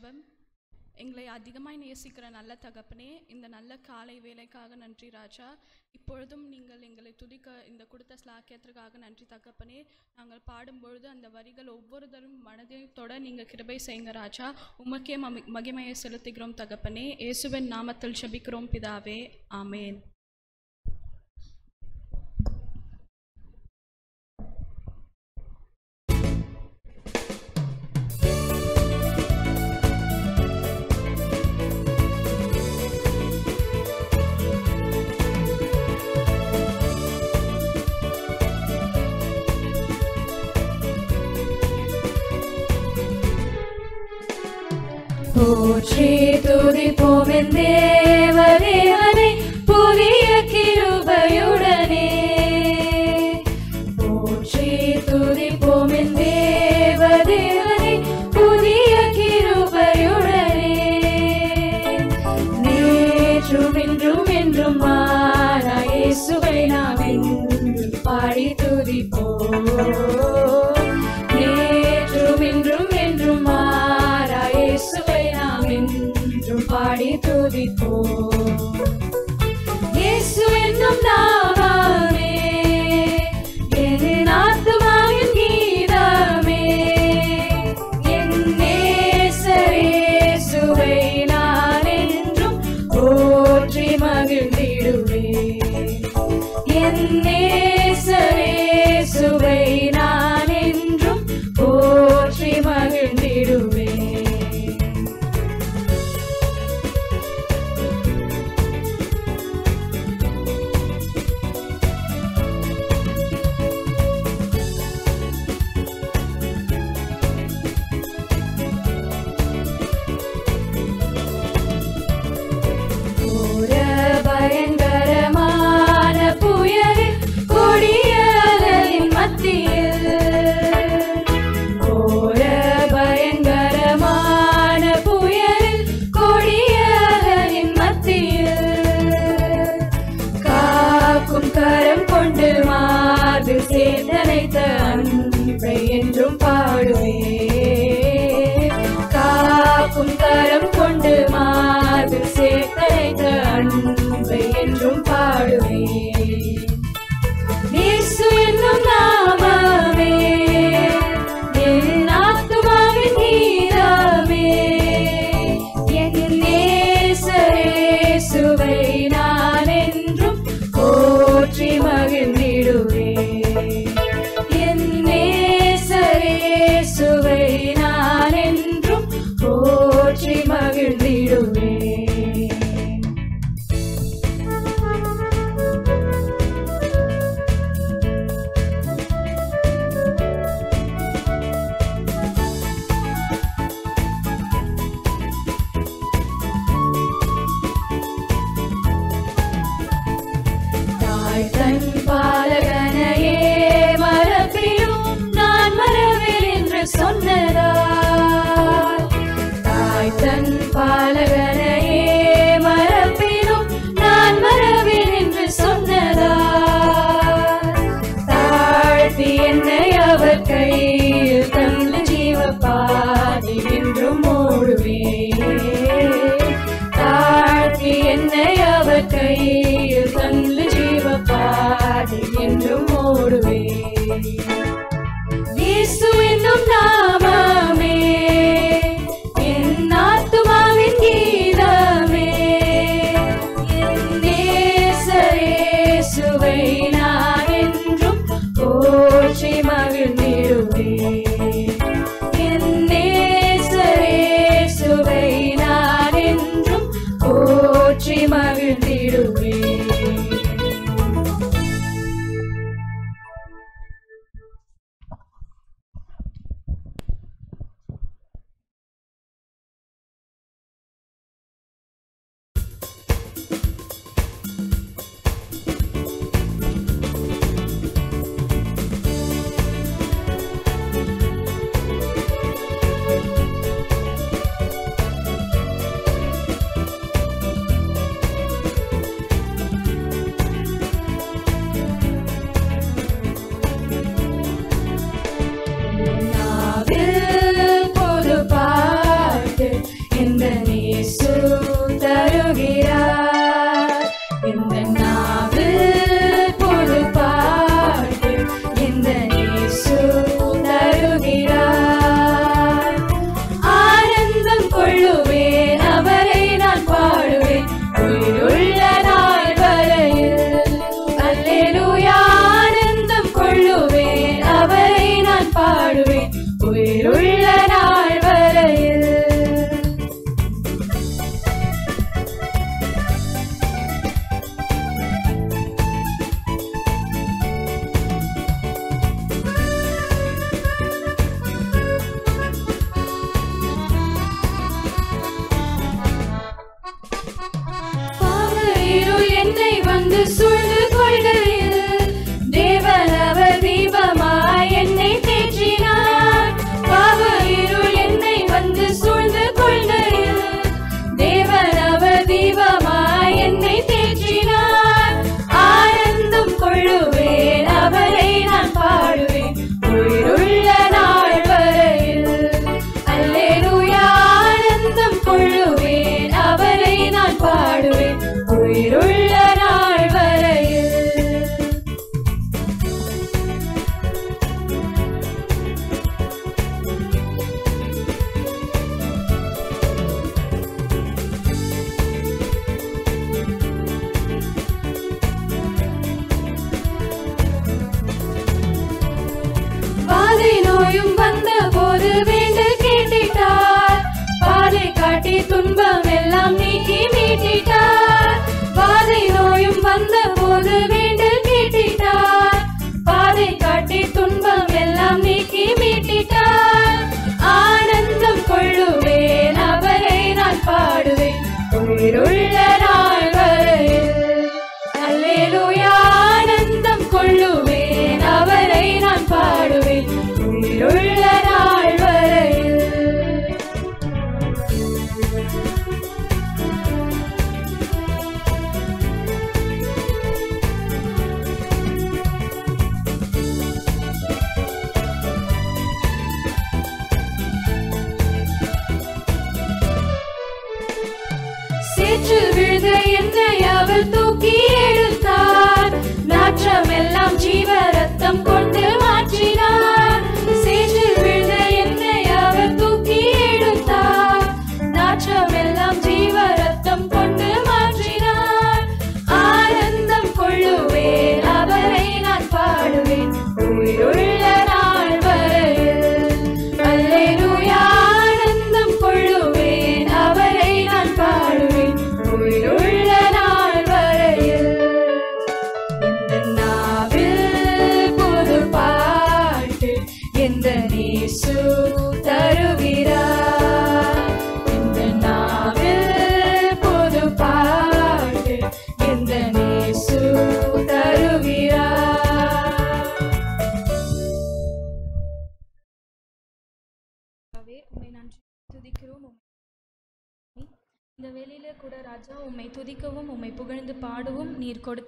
ஜெபம் எங்களை அதிகமாய் நேசிக்கிற நல்ல தகப்பனே இந்த நல்ல காலை வேலைக்காக நன்றி ராஜா இப்பொழுதும் நீங்கள் எங்களை துதிக்க இந்த கொடுத்த ஸ்லாக்கியத்திற்காக நன்றி தகப்பனே நாங்கள் பாடும்பொழுது அந்த வரிகள் மனதை தொட நீங்கள் கிருபை செய்யுங்க ராஜா உமக்கே மகிமையை செலுத்துகிறோம் தகப்பனே இயேசுவின் நாமத்தில் ஜபிக்கிறோம் பிதாவே ஆமேன் Cucitu di pomendeva deva துதிப்போம் இயேசு என்னும் நான்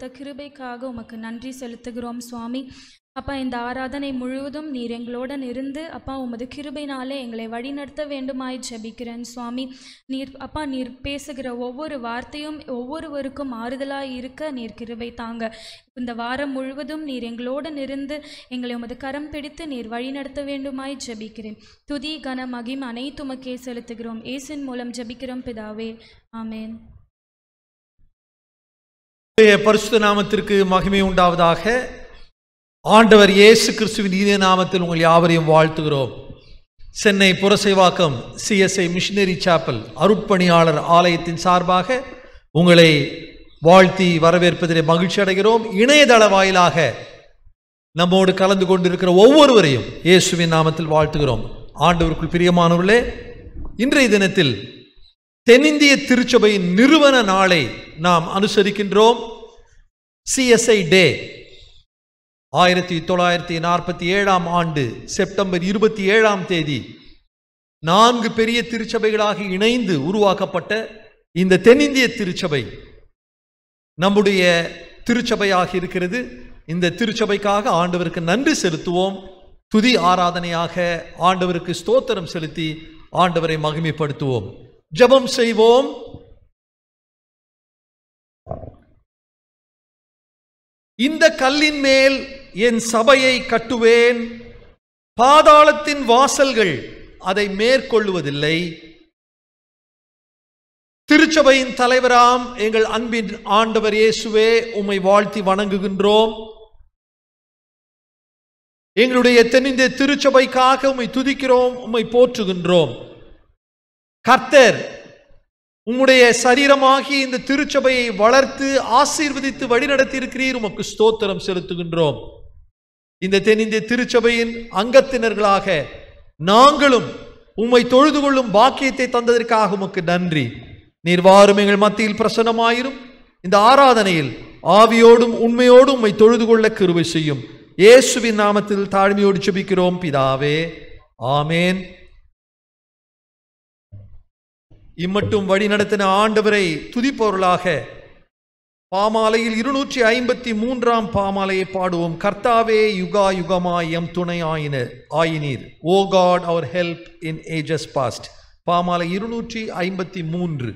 கொடுத்த கிருபைக்காக உமக்கு நன்றி செலுத்துகிறோம் சுவாமி அப்பா இந்த ஆராதனை முழுவதும் நீர் எங்களோட இருந்து அப்பா உமது கிருபைனாலே எங்களை வழிநடத்த வேண்டுமாய் ஜபிக்கிறேன் சுவாமி நீர் அப்பா நீர் பேசுகிற ஒவ்வொரு வார்த்தையும் ஒவ்வொருவருக்கும் ஆறுதலாக இருக்க நீர் கிருபை தாங்க இந்த வாரம் முழுவதும் நீர் எங்களுடன் இருந்து எங்களை உமது கரம் பிடித்து நீர் வழி நடத்த வேண்டுமாய் ஜபிக்கிறேன் துதி கன மகிம் அனைத்துமக்கே செலுத்துகிறோம் ஏசின் மூலம் ஜபிக்கிறோம் பிதாவே ஆமேன் பரிசுத்த நாமத்திற்கு மகிமை உண்டாவதாக ஆண்டவர் இயேசு கிறிஸ்துவின் இனிய நாமத்தில் உங்கள் யாவரையும் வாழ்த்துகிறோம் Chennai Purasaiwalkam CSI missionary chapel அருட்பணியாளர் ஆலயத்தின் சார்பாக உங்களை வாழ்த்தி வரவேற்பதிலே மகிழ்ச்சி அடைகிறோம் இணையதள வாயிலாக நம்மோடு கலந்து கொண்டிருக்கிற ஒவ்வொருவரையும் இயேசுவின் நாமத்தில் வாழ்த்துகிறோம் ஆண்டவருக்குள் பிரியமானவர்களே இன்றைய தினத்தில் தென்னிந்திய திருச்சபையின் நிறுவன நாளை நாம் அனுசரிக்கின்றோம் சிஎஸ்ஐ டே ஆயிரத்தி தொள்ளாயிரத்தி நாற்பத்தி ஏழாம் ஆண்டு செப்டம்பர் இருபத்தி ஏழாம் தேதி நான்கு பெரிய திருச்சபைகளாக இணைந்து உருவாக்கப்பட்ட இந்த தென்னிந்திய திருச்சபை நம்முடைய திருச்சபையாக இருக்கிறது இந்த திருச்சபைக்காக ஆண்டவருக்கு நன்றி செலுத்துவோம் துதி ஆராதனையாக ஆண்டவருக்கு ஸ்தோத்திரம் செலுத்தி ஆண்டவரை மகிமைப்படுத்துவோம் ஜபம் செய்வோம் இந்த கல்லின் மேல் என் சபையை கட்டுவேன் பாதாளத்தின் வாசல்கள் அதை மேற்கொள்வதில்லை திருச்சபையின் தலைவராம் எங்கள் அன்பின் ஆண்டவர் இயேசுவே உம்மை வாழ்த்தி வணங்குகின்றோம் எங்களுடைய தென்னிந்திய திருச்சபைக்காக உம்மை துதிக்கிறோம் உம்மை போற்றுகின்றோம் கர்த்தர் உங்களுடைய சரீரமாகி இந்த திருச்சபையை வளர்த்து ஆசீர்வதித்து வழிநடத்தி இருக்கிறீர் உமக்கு ஸ்தோத்திரம் செலுத்துகின்றோம் இந்த தென்னிந்திய திருச்சபையின் அங்கத்தினர்களாக நாங்களும் உம்மை தொழுது கொள்ளும் பாக்கியத்தை தந்ததற்காக உமக்கு நன்றி நீர் வாரும் எங்கள் மத்தியில் பிரசன்னமாயிரும் இந்த ஆராதனையில் ஆவியோடும் உண்மையோடும் உம்மை தொழுது கொள்ள கருவை செய்யும் இயேசுவின் நாமத்தில் தாழ்மையோடு செபிக்கிறோம் பிதாவே ஆமேன் இம்மட்டும் வழி நடத்தின ஆண்டவரை துதிப்பவர்களாக பாமாலையில் இருநூற்றி ஐம்பத்தி மூன்றாம் பாமாலையை பாடுவோம் கர்த்தாவே யுகா யுகமாய் எம் துணை ஆயின ஆயினீர் O God our help in ages past பாமாலை இருநூற்றி ஐம்பத்தி மூன்று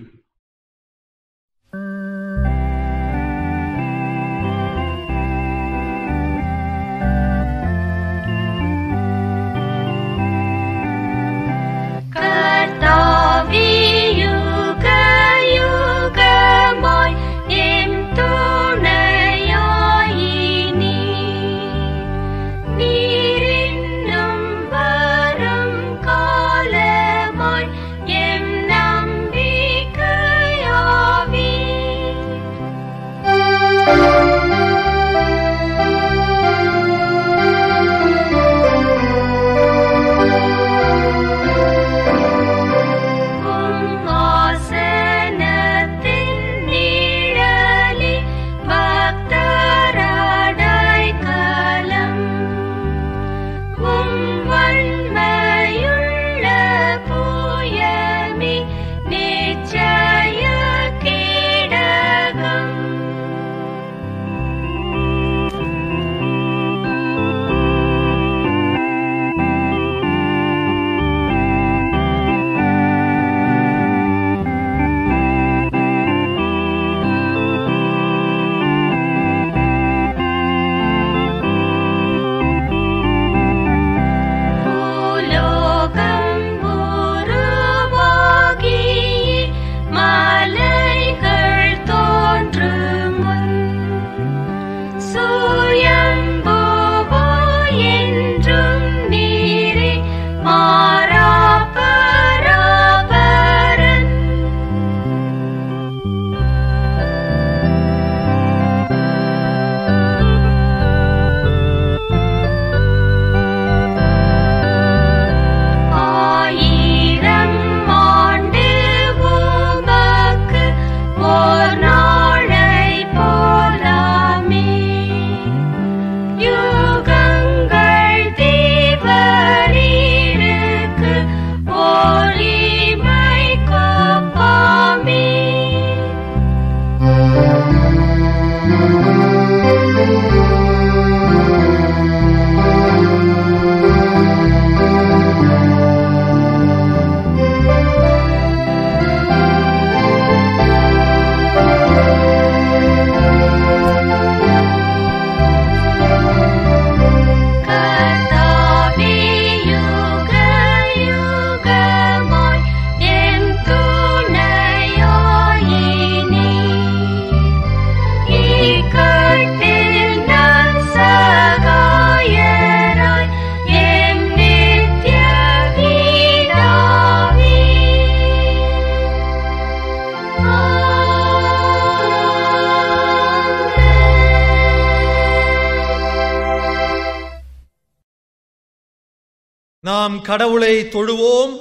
அவரை தொழுவோம்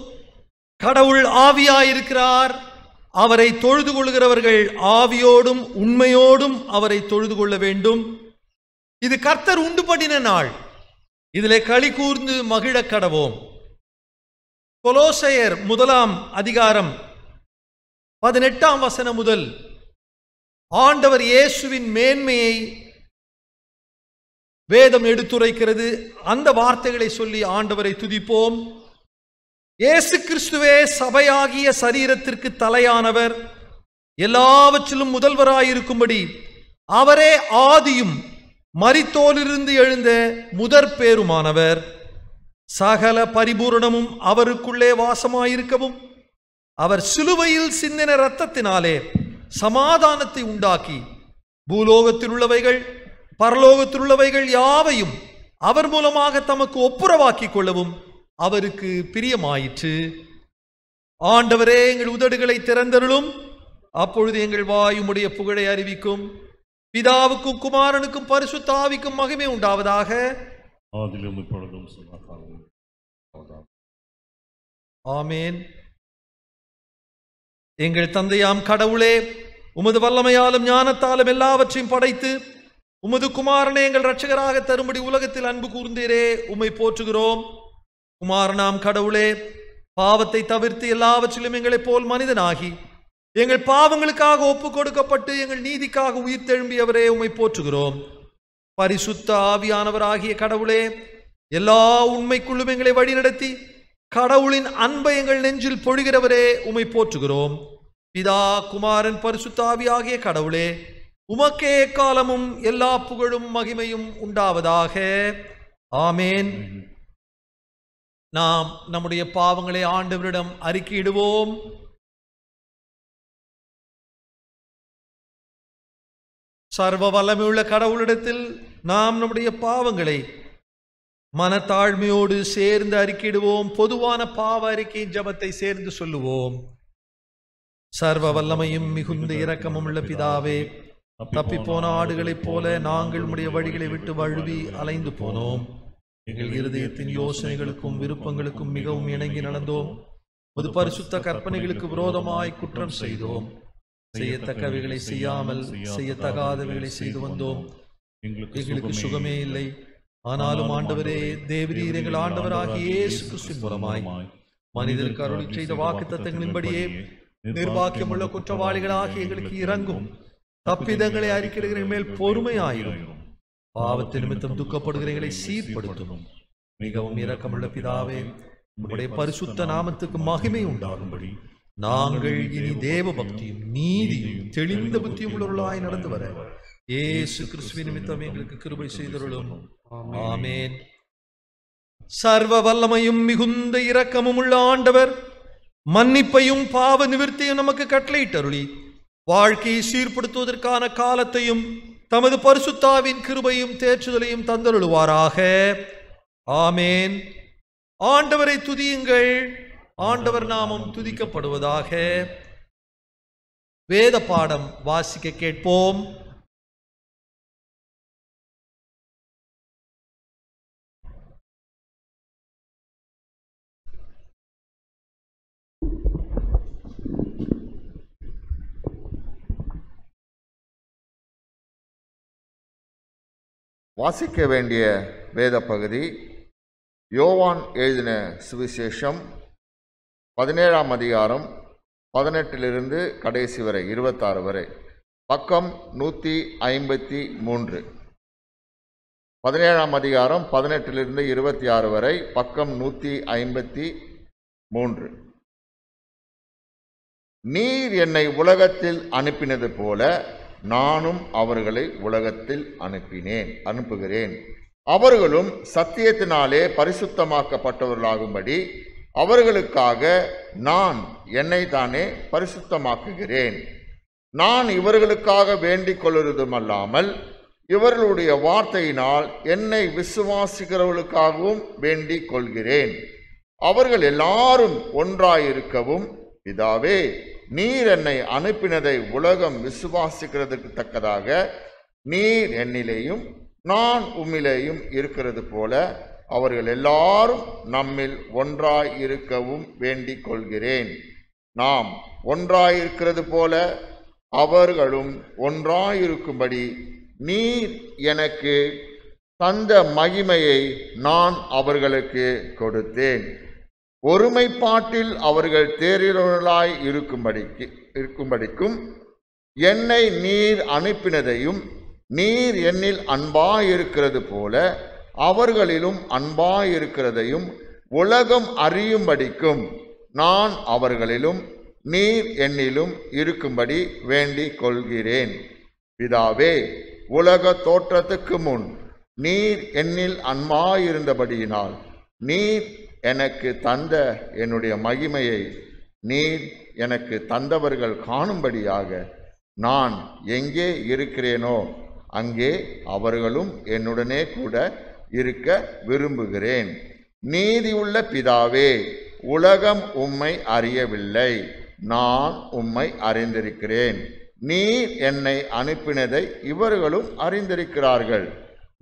கடவுள் ஆவியாயிருக்கிறார் அவரை தொழுது கொள்கிறவர்கள் ஆவியோடும் உண்மையோடும் அவரை தொழுது கொள்ள வேண்டும் இது கர்த்தர் உண்டு பண்ணின நாள் இதிலே களி கூர்ந்து மகிழக் கடவோம் கொலோசையர் முதலாம் அதிகாரம் பதினெட்டாம் வசனம் முதல் ஆண்டவர் இயேசுவின் மேன்மையை வேதம் எடுத்துரைக்கிறது அந்த வார்த்தைகளை சொல்லி ஆண்டவரை துதிப்போம் இயேசு கிறிஸ்துவே சபையாகிய சரீரத்திற்கு தலையானவர் எல்லாவற்றிலும் முதல்வராயிருக்கும்படி அவரே ஆதியும் மரித்தோலிருந்து எழுந்த முதற் பேருமானவர் சகல பரிபூரணமும் அவருக்குள்ளே வாசமாயிருக்கவும் அவர் சிலுவையில் சிந்தின இரத்தத்தினாலே சமாதானத்தை உண்டாக்கி பூலோகத்திலுள்ளவைகள் பரலோகத்திலுள்ளவைகள் யாவையும் அவர் மூலமாக தமக்கு ஒப்புரவாக்கிக் கொள்ளவும் அவருக்கு பிரியமாயிற்று ஆண்டவரே எங்கள் உதடுகளை திறந்தருளும் அப்பொழுது எங்கள் வாயுமுடைய புகழை அறிவிக்கும் பிதாவுக்கும் குமாரனுக்கும் தாவிக்கும் மகிமை உண்டாவதாக ஆமேன் எங்கள் தந்தையாம் கடவுளே உமது வல்லமையாலும் ஞானத்தாலும் எல்லாவற்றையும் படைத்து உமது குமாரனை எங்கள் ரட்சகராக தரும்படி உலகத்தில் அன்பு கூர்ந்தீரே உம்மை போற்றுகிறோம் குமாரனாம் கடவுளே பாவத்தை தவிர்த்து எல்லாவற்றிலும் எங்களைப் போல் மனிதனாகி எங்கள் பாவங்களுக்காக ஒப்பு கொடுக்கப்பட்டு எங்கள் நீதிக்காக உயிர் தெழும்பியவரே உம்மை போற்றுகிறோம் பரிசுத்த ஆவியானவராகிய கடவுளே எல்லா உண்மைக்குள்ளும் எங்களை வழிநடத்தி கடவுளின் அன்பை எங்கள் நெஞ்சில் பொழிகிறவரே உமை போற்றுகிறோம் பிதா குமாரன் பரிசுத்தாவி ஆகிய கடவுளே உமக்கே காலமும் எல்லா புகழும் மகிமையும் உண்டாவதாக ஆமேன் நாம் நம்முடைய பாவங்களை ஆண்டவரிடம் அறிக்கையிடுவோம் சர்வ வல்லமையுள்ள கடவுளிடத்தில் நாம் நம்முடைய பாவங்களை மனத்தாழ்மையோடு சேர்ந்து அறிக்கையிடுவோம் பொதுவான பாவ அறிக்கையின் ஜபத்தை சேர்ந்து சொல்லுவோம் சர்வ வல்லமையும் மிகுந்த இரக்கமும் உள்ள பிதாவே தப்பி போன ஆடுகளைப் போல நாங்கள் உடைய வழிகளை விட்டு வழுவி அலைந்து போனோம் எங்கள் இருதயத்தின் யோசனைகளுக்கும் விருப்பங்களுக்கும் மிகவும் இணங்கி நடந்தோம் பொது பரிசுத்த கற்பனைகளுக்கு விரோதமாய் குற்றம் செய்தோம் செய்யத்தக்கவைகளை செய்யாமல் செய்யத்தகாதவைகளை செய்து வந்தோம் எங்களுக்கு சுகமே இல்லை ஆனாலும் ஆண்டவரே தேவரீர் எங்கள் ஆண்டவராகியே மூலமாய் மனிதருக்கு அருளி செய்த வாக்கு தத்தங்களின்படியே நிர்வாக்கியம் உள்ள குற்றவாளிகளாக எங்களுக்கு இறங்கும் தப்பிதங்களை அறிக்கைகள் மேல் பொறுமையாயிரும் പാവത്തിൽ നിമിത്തം ദുഃഖപ്പെടുകളെ സീർപ്പെടുത്തുന്നു മികവും ഇറക്കമുള്ള പിതാവേ നമ്മുടെ പരിശുദ്ധ നാമത്തിക്ക് മഹിമയുണ്ടാകുമ്പടി നാങ്കൾ ഇനി ദേവഭക്തിയും നീതിയും തെളിഞ്ഞ ബുദ്ധിയുമുള്ളവരുള്ളതായി നടന്നു വരാൻ യേശു ക്രിസ്തു നിമിത്തം എങ്ങൾക്ക് കൃപ ചെയ്തരുളും ആമേൻ സർവവല്ലമയും മികുந்த இரக்கமுமுள்ள ஆண்டவர் மன்னிப்பையும் பாவ நிவர்த்தியும் நமக்கு கட்டளையிட்டருளி வாழ்க்கையை சீர்படுத்துவதற்கான காலத்தையும் தமது பரிசுத்தாவின் கிருபையும் தேற்றுதலையும் தந்தருளுவாராக ஆமேன் ஆண்டவரை துதியுங்கள் ஆண்டவர் நாமம் துதிக்கப்படுவதாக வேத பாடம் வாசிக்க கேட்போம் வாசிக்க வேண்டிய வேத பகுதி யோவான் எழுதின சுவிசேஷம் பதினேழாம் அதிகாரம் பதினெட்டிலிருந்து கடைசி வரை இருபத்தாறு வரை பக்கம் நூற்றி ஐம்பத்தி மூன்று பதினேழாம் அதிகாரம் பதினெட்டிலிருந்து இருபத்தி ஆறு வரை பக்கம் நூற்றி ஐம்பத்தி மூன்று நீர் என்னை உலகத்தில் அனுப்பினது போல நானும் அவர்களை உலகத்தில் அனுப்பினேன் அனுப்புகிறேன் அவர்களும் சத்தியத்தினாலே பரிசுத்தமாக்கப்பட்டவர்களாகும்படி அவர்களுக்காக நான் என்னை தானே பரிசுத்தமாக்குகிறேன் நான் இவர்களுக்காக வேண்டிக் கொள்ளுறதுமல்லாமல் இவர்களுடைய வார்த்தையினால் என்னை விசுவாசிக்கிறவர்களுக்காகவும் வேண்டிக் கொள்கிறேன் அவர்கள் எல்லாரும் ஒன்றாயிருக்கவும் இதாவே நீர் என்னை அனுப்பினதை உலகம் விசுவாசிக்கிறதுக்கு தக்கதாக நீர் என்னிலேயும் நான் உம்மிலேயும் இருக்கிறது போல அவர்கள் எல்லாரும் நம்மில் ஒன்றாயிருக்கவும் இருக்கவும் வேண்டிக் கொள்கிறேன் நாம் ஒன்றாயிருக்கிறது போல அவர்களும் ஒன்றாயிருக்கும்படி நீர் எனக்கு தந்த மகிமையை நான் அவர்களுக்கு கொடுத்தேன் ஒருமைப்பாட்டில் அவர்கள் தேரிறவர்களாய் இருக்கும்படிக்கு இருக்கும்படிக்கும் என்னை நீர் அனுப்பினதையும் நீர் என்னில் அன்பாயிருக்கிறது போல அவர்களிலும் அன்பாயிருக்கிறதையும் உலகம் அறியும்படிக்கும் நான் அவர்களிலும் நீர் என்னிலும் இருக்கும்படி வேண்டிக் கொள்கிறேன் பிதாவே உலக தோற்றத்துக்கு முன் நீர் என்னில் அன்பாயிருந்தபடியினால் நீர் எனக்கு தந்த என்னுடைய மகிமையை நீர் எனக்கு தந்தவர்கள் காணும்படியாக நான் எங்கே இருக்கிறேனோ அங்கே அவர்களும் என்னுடனே கூட இருக்க விரும்புகிறேன் நீதி உள்ள பிதாவே உலகம் உம்மை அறியவில்லை நான் உம்மை அறிந்திருக்கிறேன் நீர் என்னை அனுப்பினதை இவர்களும் அறிந்திருக்கிறார்கள்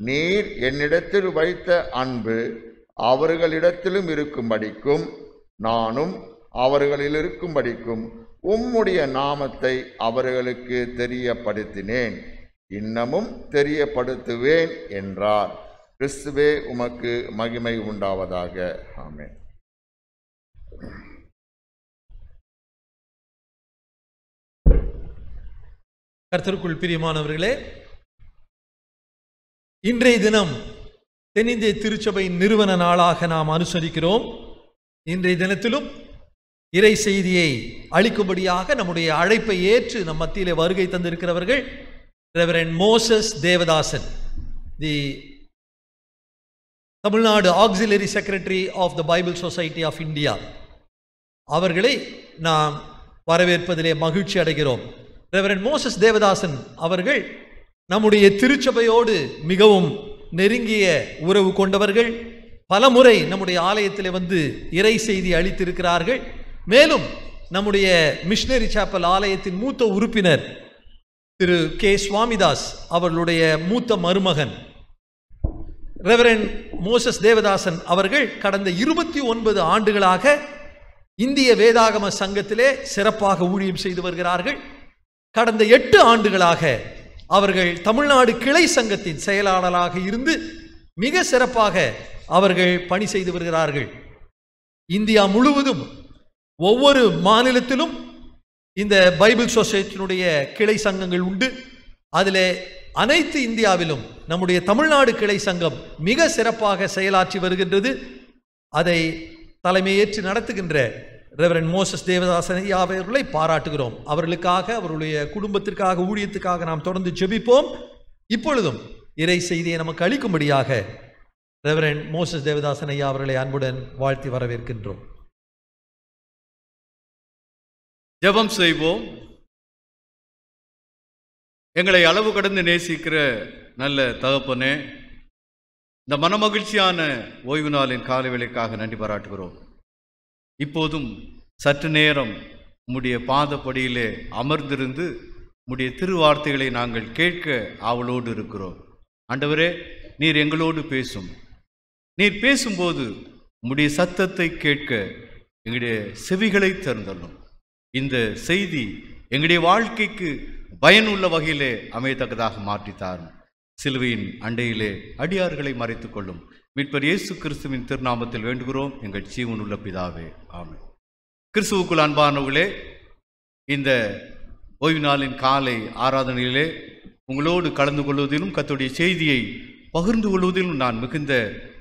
நீர் என்னிடத்தில் வைத்த அன்பு அவர்களிடத்திலும் இருக்கும்படிக்கும் நானும் அவர்களில் இருக்கும்படிக்கும் உம்முடைய நாமத்தை அவர்களுக்கு தெரியப்படுத்தினேன் இன்னமும் தெரியப்படுத்துவேன் என்றார் கிறிஸ்துவே உமக்கு மகிமை உண்டாவதாக ஆமேன் கர்த்தருக்குள் பிரியமானவர்களே இன்றைய தினம் தென்னிந்திய திருச்சபை நிறுவன நாளாக நாம் அனுசரிக்கிறோம் இன்றைய தினத்திலும் இறை செய்தியை அளிக்கும்படியாக நம்முடைய அழைப்பை ஏற்று நம் மத்தியிலே வருகை தந்திருக்கிறவர்கள் reverend Moses Devadasan the Tamil Nadu auxiliary secretary of the Bible society of India அவர்களை நாம் வரவேற்பதிலே மகிழ்ச்சி அடைகிறோம் ரெவரன் மோசஸ் தேவதாசன் அவர்கள் நம்முடைய திருச்சபையோடு மிகவும் நெருங்கிய உறவு கொண்டவர்கள் பல முறை நம்முடைய ஆலயத்தில் வந்து இறை செய்தி அளித்திருக்கிறார்கள் மேலும் நம்முடைய மிஷினரி சாப்பல் ஆலயத்தின் மூத்த உறுப்பினர் திரு கே சுவாமிதாஸ் அவர்களுடைய மூத்த மருமகன் ரெவரன் மோசஸ் தேவதாசன் அவர்கள் கடந்த இருபத்தி ஒன்பது ஆண்டுகளாக இந்திய வேதாகம சங்கத்திலே சிறப்பாக ஊழியம் செய்து வருகிறார்கள் கடந்த எட்டு ஆண்டுகளாக அவர்கள் தமிழ்நாடு கிளை சங்கத்தின் செயலாளராக இருந்து மிக சிறப்பாக அவர்கள் பணி செய்து வருகிறார்கள் இந்தியா முழுவதும் ஒவ்வொரு மாநிலத்திலும் இந்த பைபிள் சொசைட்டியினுடைய கிளை சங்கங்கள் உண்டு அதில் அனைத்து இந்தியாவிலும் நம்முடைய தமிழ்நாடு கிளை சங்கம் மிக சிறப்பாக செயலாற்றி வருகின்றது அதை தலைமையேற்று நடத்துகின்ற ரெவரன் மோசஸ் தேவதாசன் அவர்களை பாராட்டுகிறோம் அவர்களுக்காக அவருடைய குடும்பத்திற்காக ஊழியத்துக்காக நாம் தொடர்ந்து செபிப்போம் இப்பொழுதும் இறை செய்தியை நமக்கு அளிக்கும்படியாக ரெவரன் மோசஸ் தேவதாசன் ஐயா அவர்களை அன்புடன் வாழ்த்தி வரவேற்கின்றோம் ஜபம் செய்வோம் எங்களை அளவு கடந்து நேசிக்கிற நல்ல தகப்பனே இந்த மனமகிழ்ச்சியான ஓய்வு நாளின் காலவேளைக்காக நன்றி பாராட்டுகிறோம் இப்போதும் சற்று நேரம் உம்முடைய பாதப்படியிலே அமர்ந்திருந்து உம்முடைய திருவார்த்தைகளை நாங்கள் கேட்க ஆவலோடு இருக்கிறோம் ஆண்டவரே நீர் எங்களோடு பேசும் நீர் பேசும்போது உம்முடைய சத்தத்தை கேட்க எங்களுடைய செவிகளை திறந்தள்ளும் இந்த செய்தி எங்களுடைய வாழ்க்கைக்கு பயனுள்ள வகையிலே அமையத்தக்கதாக மாற்றித்தாரும் சிலுவையின் அண்டையிலே அடியார்களை மறைத்து கொள்ளும் மீட்பர் இயேசு கிறிஸ்துவின் திருநாமத்தில் வேண்டுகிறோம் எங்கள் ஜீவனுள்ள பிதாவே ஆமை கிறிஸ்துவுக்குள் அன்பானவர்களே இந்த ஓய்வு நாளின் காலை ஆராதனையிலே உங்களோடு கலந்து கொள்வதிலும் கத்துடைய செய்தியை பகிர்ந்து கொள்வதிலும் நான் மிகுந்த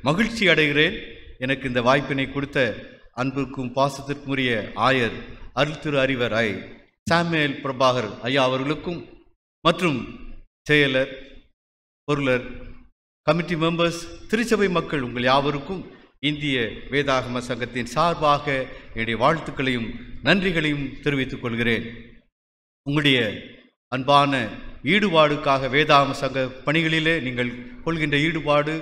மகிழ்ச்சி அடைகிறேன் எனக்கு இந்த வாய்ப்பினை கொடுத்த அன்புக்கும் பாசத்திற்குரிய ஆயர் அருள் திரு அறிவர் ஐ சாமியல் பிரபாகர் ஐயா அவர்களுக்கும் மற்றும் செயலர் பொருளர் கமிட்டி மெம்பர்ஸ் திருச்சபை மக்கள் உங்கள் யாவருக்கும் இந்திய வேதாகம சங்கத்தின் சார்பாக என்னுடைய வாழ்த்துக்களையும் நன்றிகளையும் தெரிவித்துக் கொள்கிறேன் உங்களுடைய அன்பான ஈடுபாடுக்காக வேதாகம சங்க பணிகளிலே நீங்கள் கொள்கின்ற ஈடுபாடு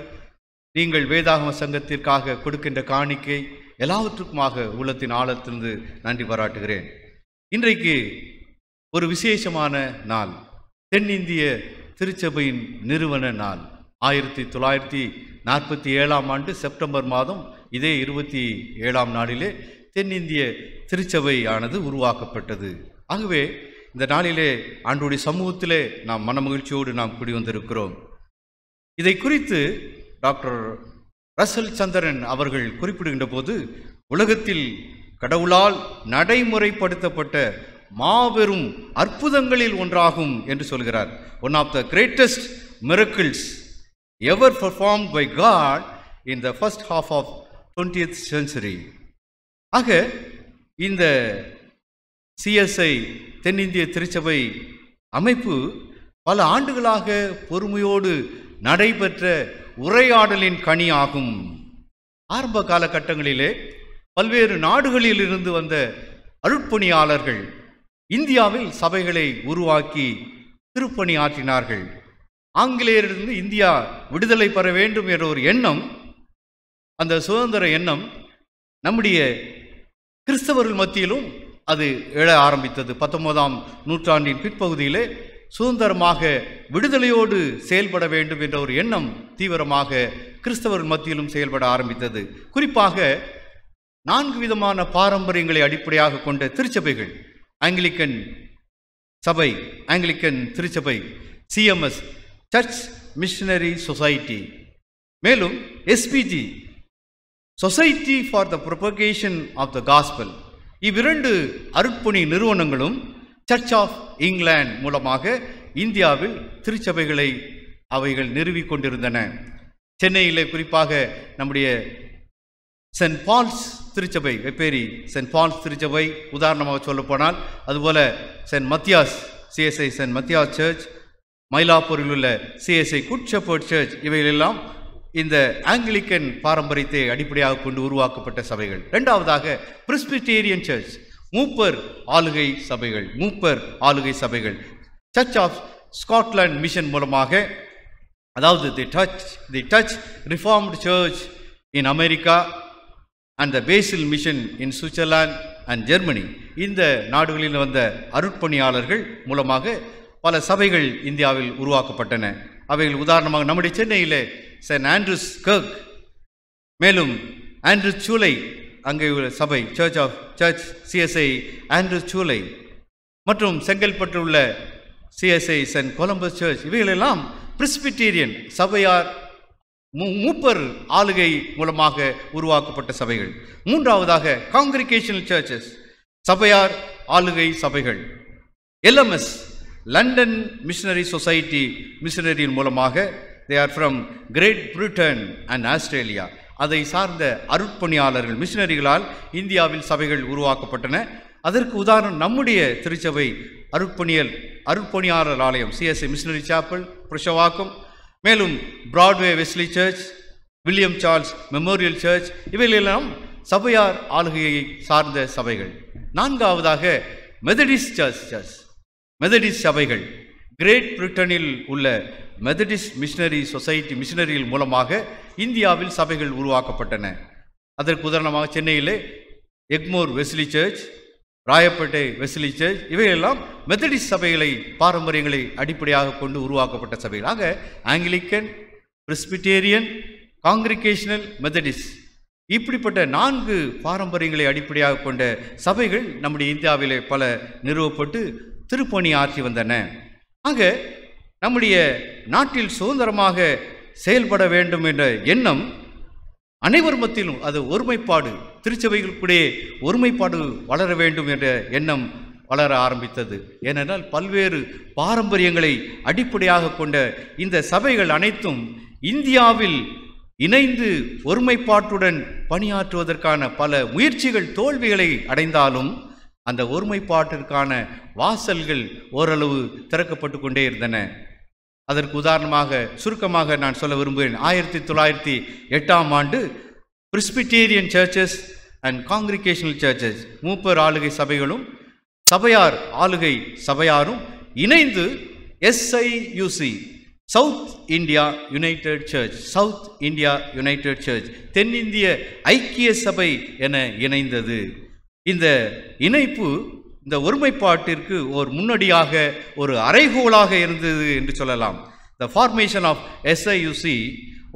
நீங்கள் வேதாகம சங்கத்திற்காக கொடுக்கின்ற காணிக்கை எல்லாவற்றுக்குமாக உள்ளத்தின் ஆழத்திலிருந்து நன்றி பாராட்டுகிறேன் இன்றைக்கு ஒரு விசேஷமான நாள் தென்னிந்திய திருச்சபையின் நிறுவன நாள் ஆயிரத்தி தொள்ளாயிரத்தி நாற்பத்தி ஏழாம் ஆண்டு செப்டம்பர் மாதம் இதே இருபத்தி ஏழாம் நாளிலே தென்னிந்திய திருச்சபையானது உருவாக்கப்பட்டது ஆகவே இந்த நாளிலே ஆண்டுடைய சமூகத்திலே நாம் மனமகிழ்ச்சியோடு நாம் குடிவந்திருக்கிறோம் இதை குறித்து டாக்டர் ரசல் சந்திரன் அவர்கள் குறிப்பிடுகின்ற போது உலகத்தில் கடவுளால் நடைமுறைப்படுத்தப்பட்ட மாபெரும் அற்புதங்களில் ஒன்றாகும் என்று சொல்கிறார் one of the greatest miracles ever performed by God in the first half of 20th century. ஆக இந்த சிஎஸ்ஐ தென்னிந்திய திருச்சபை அமைப்பு பல ஆண்டுகளாக பொறுமையோடு நடைபெற்ற உரையாடலின் கனி ஆகும் ஆரம்ப காலகட்டங்களிலே பல்வேறு நாடுகளில் இருந்து வந்த அருட்பணியாளர்கள் இந்தியாவில் சபைகளை உருவாக்கி திருப்பணி ஆற்றினார்கள் ஆங்கிலேயரிலிருந்து இந்தியா விடுதலை பெற வேண்டும் என்ற ஒரு எண்ணம் அந்த சுதந்திர எண்ணம் நம்முடைய கிறிஸ்தவர்கள் மத்தியிலும் அது எழ ஆரம்பித்தது பத்தொன்பதாம் நூற்றாண்டின் பிற்பகுதியிலே சுதந்திரமாக விடுதலையோடு செயல்பட வேண்டும் என்ற ஒரு எண்ணம் தீவிரமாக கிறிஸ்தவர்கள் மத்தியிலும் செயல்பட ஆரம்பித்தது குறிப்பாக நான்கு விதமான பாரம்பரியங்களை அடிப்படையாக கொண்ட திருச்சபைகள் ஆங்கிலிக்கன் சபை ஆங்கிலிக்கன் திருச்சபை சிஎம்எஸ் சர்ச் மிஷினரி சொசைட்டி மேலும் SPG society for the propagation of the gospel இவ்விரண்டு அருட்பணி நிறுவனங்களும் சர்ச் ஆஃப் இங்கிலாந்து மூலமாக இந்தியாவில் திருச்சபைகளை அவைகள் நிறுவி கொண்டிருந்தன சென்னையிலே குறிப்பாக நம்முடைய சென்ட் பால்ஸ் திருச்சபை வெப்பேரி சென்ட் பால்ஸ் திருச்சபை உதாரணமாக சொல்லப்போனால் அதுபோல் saint Matthias CSI saint Matthias church மயிலாப்பூரில் உள்ள சிஎஸ்ஐ குட் சர்ச் இவைகளெல்லாம் இந்த ஆங்கிலிக்கன் பாரம்பரியத்தை அடிப்படையாக கொண்டு உருவாக்கப்பட்ட சபைகள் ரெண்டாவதாக பிரிஸ்பிட்டேரியன் சர்ச் மூப்பர் ஆளுகை சபைகள் மூப்பர் ஆளுகை சபைகள் சர்ச் ஆஃப் ஸ்காட்லாண்ட் மிஷன் மூலமாக அதாவது the Dutch the Dutch reformed church in America and the Basel mission in Switzerland and Germany இந்த நாடுகளில் வந்த அருட்பணியாளர்கள் மூலமாக பல சபைகள் இந்தியாவில் உருவாக்கப்பட்டன அவைகள் உதாரணமாக நம்முடைய சென்னையில் சென்ட் ஆண்ட்ரூஸ் கர்க் மேலும் ஆண்ட்ரூ சூலை அங்கே உள்ள சபை church of church CSI Andrew Choolai மற்றும் செங்கல்பட்டு உள்ள சிஎஸ்ஐ சென்ட் கொலம்பஸ் சர்ச் இவைகளெல்லாம் பிரிஸ்பிட்டீரியன் சபையார் மூப்பர் ஆளுகை மூலமாக உருவாக்கப்பட்ட சபைகள் மூன்றாவதாக காங்கிரிகேஷனல் சர்ச்சஸ் சபையார் ஆளுகை சபைகள் எல்எம்எஸ் லண்டன் மிஷினரி சொசைட்டி மிஷினரியின் மூலமாக they are from Great Britain and Australia அதை சார்ந்த அருட்பணியாளர்கள் மிஷினரிகளால் இந்தியாவில் சபைகள் உருவாக்கப்பட்டன அதற்கு உதாரணம் நம்முடைய திருச்சபை அருட்பணியல் அருட்பணியாளர் ஆலயம் சிஎஸ்ஐ மிஷினரி சாப்பிள் புருஷவாக்கம் மேலும் Broadway Wesley church William Charles memorial church இவைகளெல்லாம் சபையார் ஆளுகையை சார்ந்த சபைகள் நான்காவதாக மெதடிஸ் சர்ச் சர்ச் மெதடிஸ் சபைகள் கிரேட் பிரிட்டனில் உள்ள மெதடிஸ் மிஷினரி சொசைட்டி மிஷினரிகள் மூலமாக இந்தியாவில் சபைகள் உருவாக்கப்பட்டன அதற்கு உதாரணமாக சென்னையிலே Egmore Wesley church Royapettah Wesley church இவையெல்லாம் மெதடிஸ் சபைகளை பாரம்பரியங்களை அடிப்படையாக கொண்டு உருவாக்கப்பட்ட சபைகளாக ஆங்கிலிக்கன் பிரிஸ்பிட்டேரியன் காங்கிரிகேஷனல் மெதடிஸ் இப்படிப்பட்ட நான்கு பாரம்பரியங்களை அடிப்படையாக கொண்ட சபைகள் நம்முடைய இந்தியாவிலே பல நிறுவப்பட்டு திருப்பணி ஆற்றி வந்தன ஆக நம்முடைய நாட்டில் சுதந்திரமாக செயல்பட வேண்டும் என்ற எண்ணம் அனைவர் மத்தியிலும் அது ஒருமைப்பாடு திருச்சபைகளுக்குள்ளே ஒருமைப்பாடு வளர வேண்டும் என்ற எண்ணம் வளர ஆரம்பித்தது ஏனென்றால் பல்வேறு பாரம்பரியங்களை அடிப்படையாக கொண்ட இந்த சபைகள் அனைத்தும் இந்தியாவில் இணைந்து ஒருமைப்பாட்டுடன் பணியாற்றுவதற்கான பல முயற்சிகள் தோல்விகளை அடைந்தாலும் அந்த ஒருமைப்பாட்டிற்கான வாசல்கள் ஓரளவு திறக்கப்பட்டு கொண்டே இருந்தன அதற்கு உதாரணமாக சுருக்கமாக நான் சொல்ல விரும்புகிறேன் ஆயிரத்தி தொள்ளாயிரத்தி எட்டாம் ஆண்டு Presbyterian churches and congregational churches மூப்பர் ஆளுகை சபைகளும் சபையார் ஆளுகை சபையாரும் இணைந்து SIUC South India united church South India united church தென்னிந்திய ஐக்கிய சபை என இணைந்தது இந்த இணைப்பு இந்த ஒருமைப்பாட்டிற்கு ஒரு முன்னடியாக ஒரு அறைகோளாக இருந்தது என்று சொல்லலாம் the formation of SIUC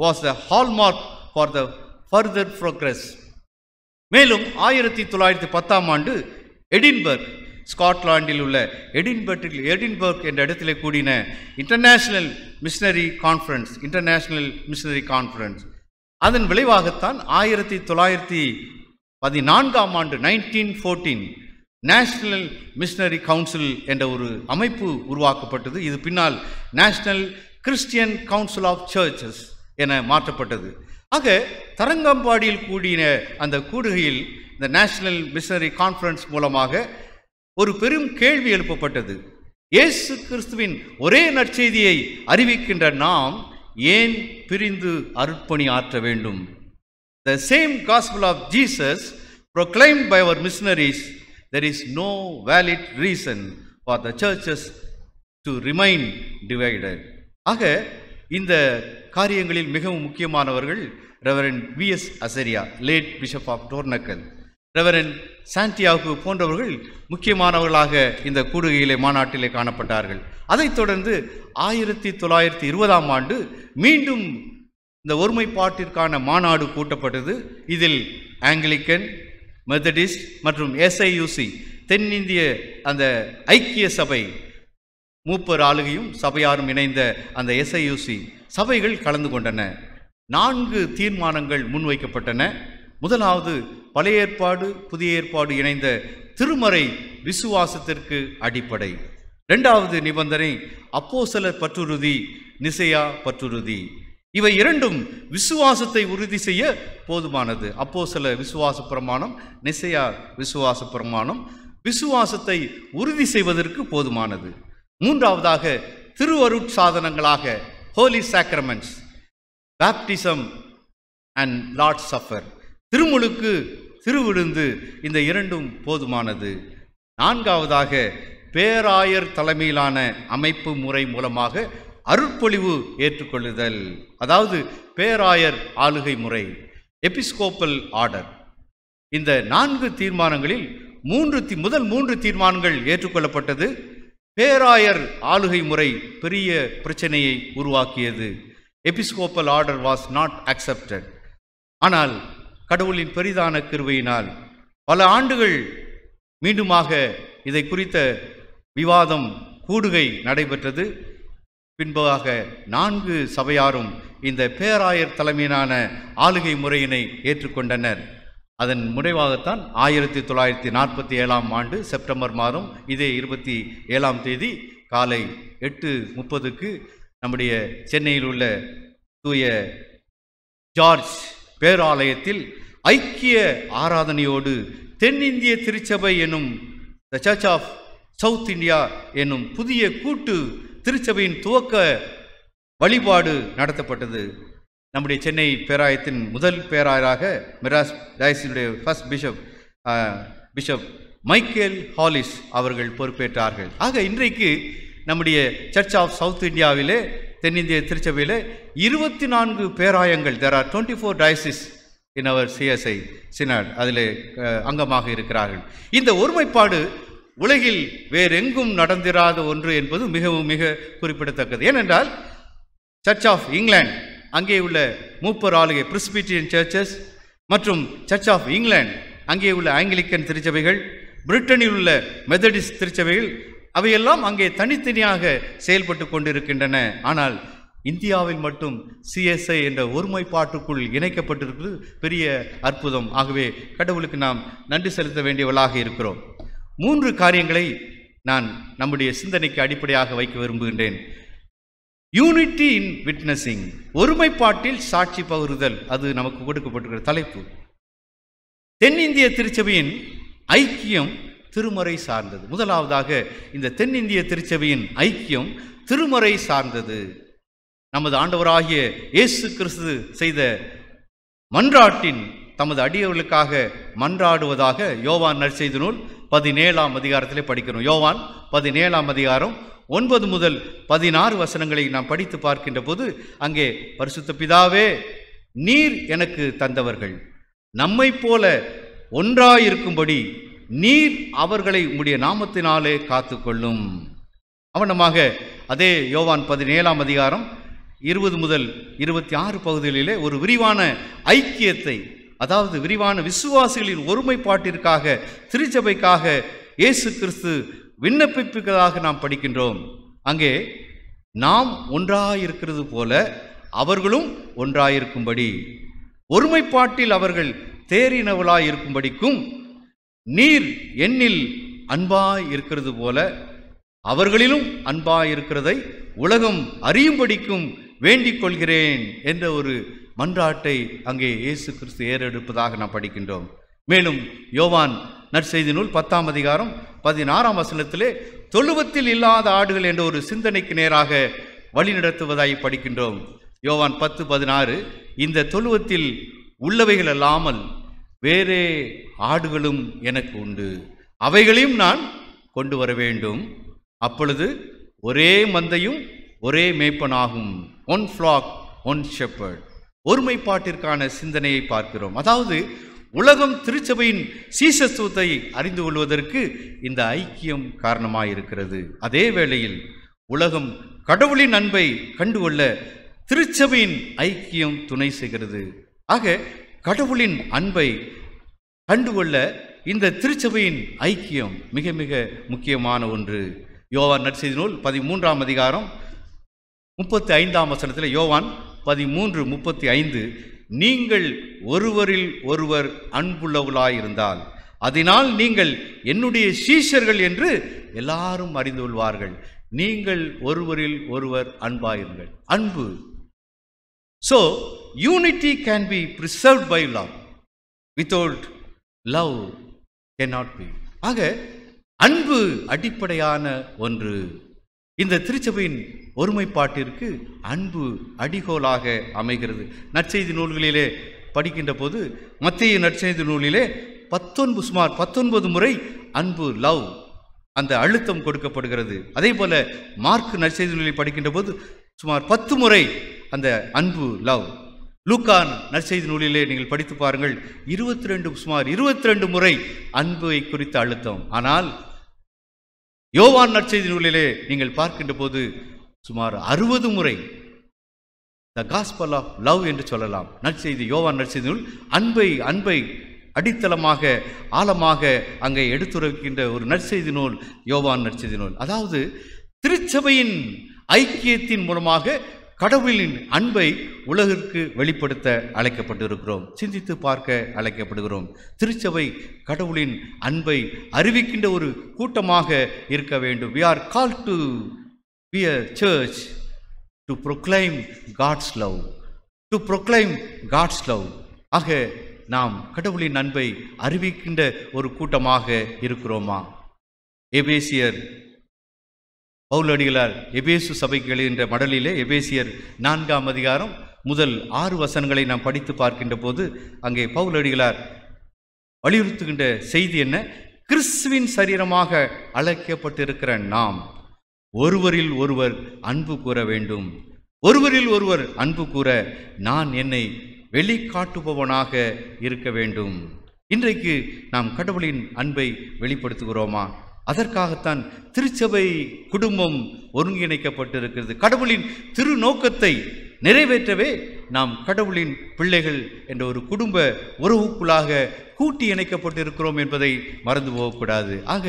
was the hallmark for the further progress மேலும் ஆயிரத்தி தொள்ளாயிரத்தி பத்தாம் ஆண்டு எடின்பர்க் ஸ்காட்லாண்டில் உள்ள எடின்பர்டில் எடின்பர்க் என்ற இடத்திலே கூடின international missionary conference international missionary conference அதன் விளைவாகத்தான் ஆயிரத்தி தொள்ளாயிரத்தி பதினான்காம் ஆண்டு nineteen fourteen national missionary council என்ற ஒரு அமைப்பு உருவாக்கப்பட்டது இது பின்னால் national Christian council of churches என மாற்றப்பட்டது ஆக தரங்கம்பாடியில் கூடிய அந்த கூடுகையில் இந்த நேஷ்னல் மிஷனரி கான்ஃபரன்ஸ் மூலமாக ஒரு பெரும் கேள்வி எழுப்பப்பட்டது இயேசு கிறிஸ்துவின் ஒரே நற்செய்தியை அறிவிக்கின்ற நாம் ஏன் பிரிந்து அர்ப்பணி ஆற்ற வேண்டும் the same gospel of Jesus proclaim by our missionaries, there is no valid reason for the churches to remain divided. ஆக இந்த காரியங்களில் மிகவும் முக்கியமானவர்கள் reverend VS Azariah late bishop of Dornakal reverend Santiago போன்றவர்கள் முக்கியமானவர்களாக இந்த கூடுகையிலே மாநாட்டிலே காணப்பட்டார்கள் அதைத் தொடர்ந்து ஆயிரத்தி தொள்ளாயிரத்தி இருபதாம் ஆண்டு மீண்டும் இந்த ஒருமைப்பாட்டிற்கான மாநாடு கூட்டப்பட்டது இதில் ஆங்கிலிக்கன் மெதடிஸ்ட் மற்றும் எஸ்ஐயூசி தென்னிந்திய அந்த ஐக்கிய சபை மூப்பர் ஆளுகையும் சபையாரும் இணைந்த அந்த எஸ்ஐயூசி சபைகள் கலந்து கொண்டன நான்கு தீர்மானங்கள் முன்வைக்கப்பட்டன முதலாவது பழைய ஏற்பாடு புதிய ஏற்பாடு இணைந்த திருமறை விசுவாசத்திற்கு அடிப்படை இரண்டாவது நிபந்தனை அப்போசலர் பற்றுறுதி நிசையா பற்றுறுதி இவை இரண்டும் விசுவாசத்தை உறுதி செய்ய போதுமானது அப்போ சில விசுவாச பிரமாணம் நிசையா விசுவாச பிரமாணம் விசுவாசத்தை உறுதி செய்வதற்கு போதுமானது மூன்றாவதாக திருவருட்சாதனங்களாக holy sacraments baptism and Lord supper திருமுழுக்கு திருவிழுந்து இந்த இரண்டும் போதுமானது நான்காவதாக பேராயர் தலைமையிலான அமைப்பு முறை மூலமாக அருட்பொழிவு ஏற்றுக்கொள்ளுதல் அதாவது பேராயர் ஆளுகை முறை எபிஸ்கோப்பல் ஆர்டர் இந்த நான்கு தீர்மானங்களில் மூன்று முதல் மூன்று தீர்மானங்கள் ஏற்றுக்கொள்ளப்பட்டது பேராயர் ஆளுகை முறை பெரிய பிரச்சனையை உருவாக்கியது episcopal order was not accepted ஆனால் கடவுளின் பெரிதான கிருவையினால் பல ஆண்டுகள் மீண்டுமாக இதை குறித்த விவாதம் கூடுகை நடைபெற்றது பின்பாக நான்கு சபையாரும் இந்த பேராயர் தலைமையிலான ஆளுகை முறையினை ஏற்றுக்கொண்டனர் அதன் முடிவாகத்தான் ஆயிரத்தி தொள்ளாயிரத்தி நாற்பத்தி ஏழாம் ஆண்டு செப்டம்பர் மாதம் இதே இருபத்தி ஏழாம் தேதி காலை எட்டு முப்பதுக்கு நம்முடைய சென்னையில் உள்ள தூய ஜார்ஜ் பேராலயத்தில் ஐக்கிய ஆராதனையோடு தென்னிந்திய திருச்சபை எனும் the church of South India என்னும் புதிய கூட்டு திருச்சபையின் துவக்க வழிபாடு நடத்தப்பட்டது நம்முடைய சென்னை பேராயத்தின் முதல் பேராயராக மிராஸ் டயசினுடைய first bishop bishop Michael Hollis அவர்கள் பொறுப்பேற்றார்கள் ஆக இன்றைக்கு நம்முடைய சர்ச் ஆஃப் சவுத் இந்தியாவிலே தென்னிந்திய திருச்சபையில் இருபத்தி நான்கு பேராயங்கள் there are twenty four diocese in our CSI synod அதில் அங்கமாக இருக்கிறார்கள் இந்த ஒருமைப்பாடு உலகில் வேறெங்கும் நடந்திராத ஒன்று என்பது மிகவும் மிக குறிப்பிடத்தக்கது ஏனென்றால் சர்ச் ஆஃப் இங்கிலாந்து அங்கே உள்ள மூப்பர் ஆளுகை பிரிஸ்பிட்டியன் சர்ச்சஸ் மற்றும் சர்ச் ஆஃப் இங்கிலாந்து அங்கே உள்ள ஆங்கிலிக்கன் திருச்சபைகள் பிரிட்டனில் உள்ள மெதடிஸ் திருச்சபைகள் அவையெல்லாம் அங்கே தனித்தனியாக செயல்பட்டு கொண்டிருக்கின்றன ஆனால் இந்தியாவில் மட்டும் சிஎஸ்ஐ என்ற ஒருமைப்பாட்டுக்குள் இணைக்கப்பட்டிருப்பது பெரிய அற்புதம் ஆகவே கடவுளுக்கு நாம் நன்றி செலுத்த வேண்டியவளாக இருக்கிறோம் மூன்று காரியங்களை நான் நம்முடைய சிந்தனைக்கு அடிப்படையாக வைக்க விரும்புகின்றேன் யூனிட்டி இன் விட்னஸிங் ஒருமைப்பாட்டில் சாட்சி பகிர்தல் அது நமக்கு கொடுக்கப்பட்டிருக்கிற தலைப்பு தென்னிந்திய திருச்சபையின் ஐக்கியம் திருமறை சார்ந்தது முதலாவதாக இந்த தென்னிந்திய திருச்சபையின் ஐக்கியம் திருமறை சார்ந்தது நமது ஆண்டவராகிய இயேசு கிறிஸ்து செய்த மன்றாட்டின் தமது அடியவர்களுக்காக மன்றாடுவதாக யோவான் நற்செய்தி நூல் பதினேழாம் அதிகாரத்திலே படிக்கிறோம் யோவான் பதினேழாம் அதிகாரம் ஒன்பது முதல் பதினாறு வசனங்களை நாம் படித்து பார்க்கின்ற போது அங்கே பரிசுத்த பிதாவே நீர் எனக்கு தந்தவர்கள் நம்மை போல ஒன்றாயிருக்கும்படி நீர் அவர்களை உம்முடைய நாமத்தினாலே காத்து கொள்ளும் அவனமாக அதே யோவான் பதினேழாம் அதிகாரம் இருபது முதல் இருபத்தி ஆறு பகுதிகளிலே ஒரு விரிவான ஐக்கியத்தை அதாவது விரிவான விசுவாசிகளின் ஒருமைப்பாட்டிற்காக திருச்சபைக்காக இயேசு கிறிஸ்து விண்ணப்பிப்பதாக நாம் படிக்கின்றோம் அங்கே நாம் ஒன்றாயிருக்கிறது போல அவர்களும் ஒன்றாயிருக்கும்படி ஒருமைப்பாட்டில் அவர்கள் தேறினவளாயிருக்கும்படிக்கும் நீர் எண்ணில் அன்பாயிருக்கிறது இருக்கிறது போல அவர்களிலும் அன்பாயிருக்கிறதை இருக்கிறதை உலகம் அறியும்படிக்கும் வேண்டிக் கொள்கிறேன் என்ற ஒரு மன்றாட்டை அங்கே இயேசு கிறிஸ்து ஏறெடுப்பதாக நாம் படிக்கின்றோம் மேலும் யோவான் நற்செய்தி நூல் பத்தாம் அதிகாரம் பதினாறாம் வசனத்திலே தொழுவத்தில் இல்லாத ஆடுகள் என்ற ஒரு சிந்தனைக்கு நேராக வழிநடத்துவதாய் படிக்கின்றோம் யோவான் பத்து பதினாறு இந்த தொழுவத்தில் உள்ளவைகள் அல்லாமல் வேறே ஆடுகளும் எனக்கு உண்டு அவைகளையும் நான் கொண்டு வர வேண்டும் அப்பொழுது ஒரே மந்தையும் ஒரே மேய்ப்பனாகும் ஒன் ஃப்ளாக் ஒன் ஷெப்பர்ட் ஒருமைப்பாட்டிற்கான சிந்தனையை பார்க்கிறோம் அதாவது உலகம் திருச்சபையின் சீசத்துவத்தை அறிந்து கொள்வதற்கு இந்த ஐக்கியம் காரணமாக இருக்கிறது அதே வேளையில் உலகம் கடவுளின் அன்பை கண்டுகொள்ள திருச்சபையின் ஐக்கியம் துணை செய்கிறது ஆக கடவுளின் அன்பை கண்டுகொள்ள இந்த திருச்சபையின் ஐக்கியம் மிக மிக முக்கியமான ஒன்று யோவா நற்செய்தி நூல் பதிமூன்றாம் அதிகாரம் முப்பத்தி ஐந்தாம் வசனத்தில் யோவான் பதிமூன்று முப்பத்தி ஐந்து நீங்கள் ஒருவரில் ஒருவர் அன்புள்ளவளாயிருந்தால் அதனால் நீங்கள் என்னுடைய சீஷர்கள் என்று எல்லாரும் அறிந்து கொள்வார்கள் நீங்கள் ஒருவரில் ஒருவர் அன்பாயிருங்கள் அன்பு so unity can be preserve by love without love can not be ஆக அன்பு அடிப்படையான ஒன்று இந்த திருச்சபையின் ஒருமைப்பாட்டிற்கு அன்பு அடிகோலாக அமைகிறது நற்செய்தி நூல்களிலே படிக்கின்ற போது மத்திய நற்செய்தி நூலிலே பத்தொன்பது சுமார் பத்தொன்பது முறை அன்பு லவ் அந்த அழுத்தம் கொடுக்கப்படுகிறது அதே போல மார்க் நற்செய்தி நூலில் படிக்கின்ற போது சுமார் பத்து முறை அந்த அன்பு லவ் லூக்கான் நற்செய்தி நூலிலே நீங்கள் படித்து பாருங்கள் இருபத்தி ரெண்டு சுமார் இருபத்தி ரெண்டு முறை அன்பை குறித்த அழுத்தம் ஆனால் யோவான் நற்செய்தி நூலிலே நீங்கள் பார்க்கின்ற போது சுமார் அறுபது முறை த காஸ்பல் ஆஃப் லவ் என்று சொல்லலாம் நற்செய்தி யோவான் நற்செய்தி நூல் அன்பை அன்பை அடித்தளமாக ஆழமாக அங்கே எடுத்துரைக்கின்ற ஒரு நற்செய்தி நூல் யோவான் நற்செய்தி நூல் அதாவது திருச்சபையின் ஐக்கியத்தின் மூலமாக கடவுளின் அன்பை உலகிற்கு வெளிப்படுத்த அழைக்கப்பட்டிருக்கிறோம் சிந்தித்து பார்க்க அழைக்கப்படுகிறோம் திருச்சபை கடவுளின் அன்பை அறிவிக்கின்ற ஒரு கூட்டமாக இருக்க வேண்டும் we are call to be a church to proclaim God's love to proclaim God's love ஆக நாம் கடவுளின் அன்பை அறிவிக்கின்ற ஒரு கூட்டமாக இருக்கிறோமா எபேசியர் பவுலடிகளார் எபேசு சபைக்கு எழுகின்ற மடலிலே எபேசியர் நான்காம் அதிகாரம் முதல் ஆறு வசனங்களை நாம் படித்து பார்க்கின்ற போது அங்கே பவுலடிகளார் வலியுறுத்துகின்ற செய்தி என்ன கிறிஸ்துவின் சரீரமாக அழைக்கப்பட்டிருக்கிற நாம் ஒருவரில் ஒருவர் அன்பு கூற வேண்டும் ஒருவரில் ஒருவர் அன்பு கூற நான் என்னை வெளிக்காட்டுபவனாக இருக்க வேண்டும் இன்றைக்கு நாம் கடவுளின் அன்பை வெளிப்படுத்துகிறோமா அதற்காகத்தான் திருச்சபை குடும்பம் ஒருங்கிணைக்கப்பட்டிருக்கிறது கடவுளின் திருநோக்கத்தை நிறைவேற்றவே நாம் கடவுளின் பிள்ளைகள் என்ற ஒரு குடும்ப உறவுக்குள்ளாக கூட்டி இணைக்கப்பட்டிருக்கிறோம் என்பதை மறந்து போகக்கூடாது ஆக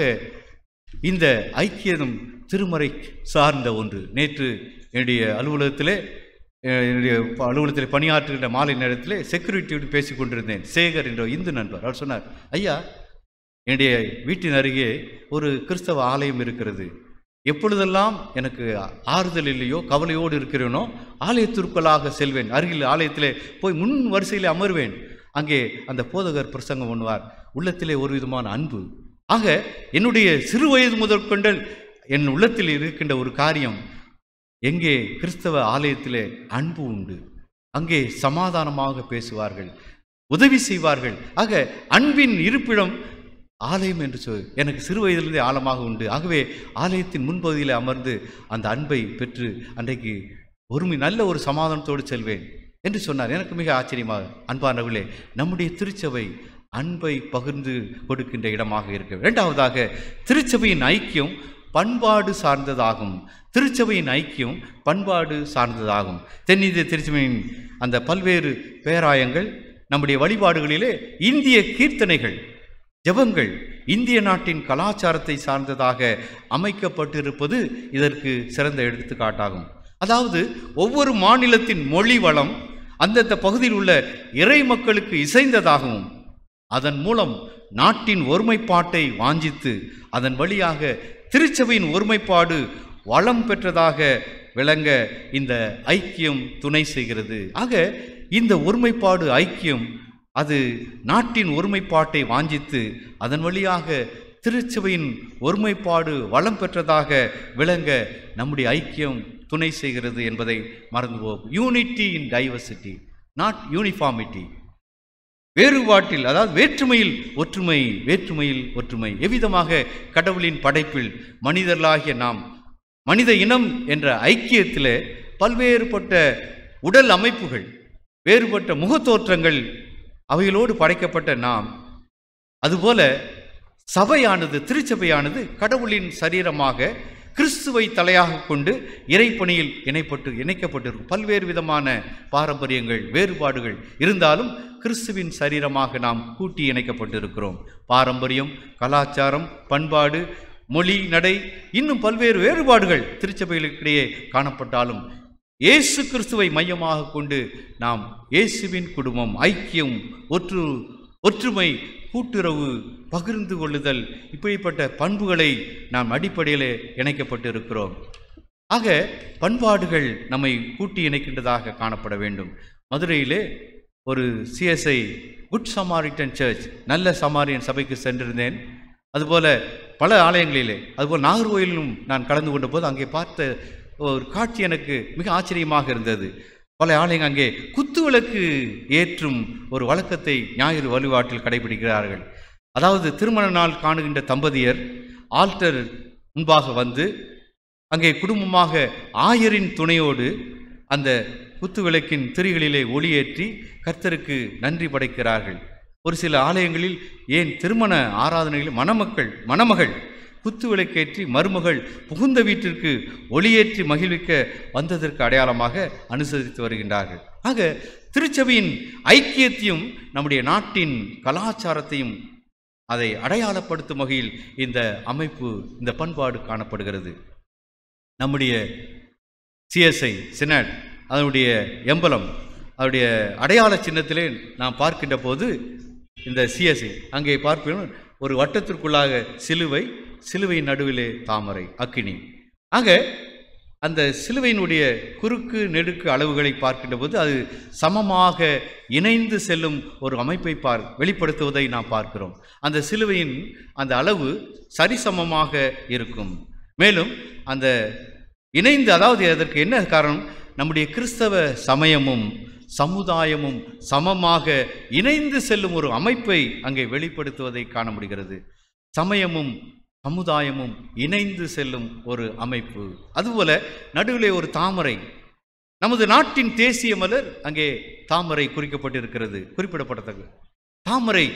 இந்த ஐக்கியதும் திருமறை சார்ந்த ஒன்று நேற்று என்னுடைய அலுவலகத்திலே என்னுடைய அலுவலகத்தில் பணியாற்றுகின்ற மாலை நேரத்தில் செக்யூரிட்டியோடு பேசிக்கொண்டிருந்தேன் சேகர் என்ற இந்து நண்பர் அவர் சொன்னார் ஐயா என்னுடைய வீட்டின் அருகே ஒரு கிறிஸ்தவ ஆலயம் இருக்கிறது எப்பொழுதெல்லாம் எனக்கு ஆறுதல் இல்லையோ கவலையோடு இருக்கிறேனோ ஆலயத்திற்குள்ளாக செல்வேன் அருகில் ஆலயத்திலே போய் முன் வரிசையில் அமர்வேன் அங்கே அந்த போதகர் பிரசங்கம் பண்ணுவார் உள்ளத்திலே ஒரு விதமான அன்பு ஆக என்னுடைய சிறு வயது கொண்டல் என் உள்ளத்தில் இருக்கின்ற ஒரு காரியம் எங்கே கிறிஸ்தவ ஆலயத்திலே அன்பு உண்டு அங்கே சமாதானமாக பேசுவார்கள் உதவி செய்வார்கள் ஆக அன்பின் இருப்பிடம் ஆலயம் என்று சொல் எனக்கு சிறு வயதிலிருந்தே ஆழமாக உண்டு ஆகவே ஆலயத்தின் முன்பகுதியில் அமர்ந்து அந்த அன்பை பெற்று அன்றைக்கு ஒருமை நல்ல ஒரு சமாதானத்தோடு செல்வேன் என்று சொன்னார் எனக்கு மிக ஆச்சரியமாக அன்பானவர்களே நம்முடைய திருச்சபை அன்பை பகிர்ந்து கொடுக்கின்ற இடமாக இருக்க இரண்டாவதாக திருச்சபையின் ஐக்கியம் பண்பாடு சார்ந்ததாகும் திருச்சபையின் ஐக்கியம் பண்பாடு சார்ந்ததாகும் தென்னிந்திய திருச்சபையின் அந்த பல்வேறு பேராயங்கள் நம்முடைய வழிபாடுகளிலே இந்திய கீர்த்தனைகள் ஜபங்கள் இந்திய நாட்டின் கலாச்சாரத்தை சார்ந்ததாக அமைக்கப்பட்டிருப்பது இதற்கு சிறந்த எடுத்துக்காட்டாகும் அதாவது ஒவ்வொரு மாநிலத்தின் மொழி வளம் அந்தந்த பகுதியில் உள்ள இறை மக்களுக்கு இசைந்ததாகவும் அதன் மூலம் நாட்டின் ஒருமைப்பாட்டை வாஞ்சித்து அதன் வழியாக திருச்சபையின் ஒருமைப்பாடு வளம் பெற்றதாக விளங்க இந்த ஐக்கியம் துணை செய்கிறது ஆக இந்த ஒருமைப்பாடு ஐக்கியம் அது நாட்டின் ஒருமைப்பாட்டை வாஞ்சித்து அதன் வழியாக திருச்சபையின் ஒருமைப்பாடு வளம் பெற்றதாக விளங்க நம்முடைய ஐக்கியம் துணை செய்கிறது என்பதை மறந்துவோம் unity in diversity not uniformity வேறுபாட்டில் அதாவது வேற்றுமையில் ஒற்றுமை வேற்றுமையில் ஒற்றுமை எவ்விதமாக கடவுளின் படைப்பில் மனிதர்களாகிய நாம் மனித இனம் என்ற ஐக்கியத்தில் பல்வேறுபட்ட உடல் அமைப்புகள் வேறுபட்ட முகத்தோற்றங்கள் அவைகளோடு படைக்கப்பட்ட நாம் அதுபோல சபையானது திருச்சபையானது கடவுளின் சரீரமாக கிறிஸ்துவை தலையாக கொண்டு இறைப்பணியில் இணைப்பட்டு இணைக்கப்பட்டிருக்கும் பல்வேறு விதமான பாரம்பரியங்கள் வேறுபாடுகள் இருந்தாலும் கிறிஸ்துவின் சரீரமாக நாம் கூட்டி இணைக்கப்பட்டிருக்கிறோம் பாரம்பரியம் கலாச்சாரம் பண்பாடு மொழி நடை இன்னும் பல்வேறு வேறுபாடுகள் திருச்சபைகளுக்கிடையே காணப்பட்டாலும் இயேசு கிறிஸ்துவை மையமாக கொண்டு நாம் இயேசுவின் குடும்பம் ஐக்கியம் ஒற்று ஒற்றுமை கூட்டுறவு பகிர்ந்து கொள்ளுதல் இப்படிப்பட்ட பண்புகளை நாம் அடிப்படையில் இணைக்கப்பட்டு இருக்கிறோம் ஆக பண்பாடுகள் நம்மை கூட்டி இணைக்கின்றதாக காணப்பட வேண்டும் மதுரையிலே ஒரு சிஎஸ்ஐ குட் சமாரிட்டன் சர்ச் நல்ல சமாரியன் சபைக்கு சென்றிருந்தேன் அதுபோல் பல ஆலயங்களிலே அதுபோல் நாகர்கோயிலும் நான் கலந்து கொண்ட போது அங்கே பார்த்த ஒரு காட்சி எனக்கு மிக ஆச்சரியமாக இருந்தது பல ஆலயங்கள் அங்கே குத்துவிளக்கு ஏற்றும் ஒரு வழக்கத்தை ஞாயிறு வழிபாட்டில் கடைபிடிக்கிறார்கள் அதாவது திருமண நாள் காணுகின்ற தம்பதியர் ஆல்டர் முன்பாக வந்து அங்கே குடும்பமாக ஆயரின் துணையோடு அந்த குத்துவிளக்கின் திரிகளிலே ஒளியேற்றி கர்த்தருக்கு நன்றி படைக்கிறார்கள் ஒரு சில ஆலயங்களில் ஏன் திருமண ஆராதனைகளில் மணமக்கள் மணமகள் குத்து விளக்கேற்றி மருமகள் புகுந்த வீட்டிற்கு ஒளியேற்றி மகிழ்விக்க வந்ததற்கு அடையாளமாக அனுசரித்து வருகின்றார்கள் ஆக திருச்சபையின் ஐக்கியத்தையும் நம்முடைய நாட்டின் கலாச்சாரத்தையும் அதை அடையாளப்படுத்தும் வகையில் இந்த அமைப்பு இந்த பண்பாடு காணப்படுகிறது நம்முடைய சிஎஸ்ஐ சினட் அதனுடைய எம்பலம் அதனுடைய அடையாள சின்னத்திலே நாம் பார்க்கின்ற போது இந்த சிஎஸ்ஐ அங்கே பார்ப்பேன் ஒரு வட்டத்திற்குள்ளாக சிலுவை சிலுவை நடுவிலே தாமரை அக்கினி ஆக அந்த சிலுவையினுடைய குறுக்கு நெடுக்கு அளவுகளை பார்க்கின்ற போது அது சமமாக இணைந்து செல்லும் ஒரு அமைப்பை பார் வெளிப்படுத்துவதை நாம் பார்க்கிறோம் அந்த சிலுவையின் அந்த அளவு சரிசமமாக இருக்கும் மேலும் அந்த இணைந்து அதாவது அதற்கு என்ன காரணம் நம்முடைய கிறிஸ்தவ சமயமும் சமுதாயமும் சமமாக இணைந்து செல்லும் ஒரு அமைப்பை அங்கே வெளிப்படுத்துவதை காண முடிகிறது சமயமும் சமுதாயமும் இணைந்து செல்லும் ஒரு அமைப்பு அதுபோல நடுவிலே ஒரு தாமரை நமது நாட்டின் தேசிய மலர் அங்கே தாமரை குறிக்கப்பட்டிருக்கிறது குறிப்பிடப்பட்டது தாமரை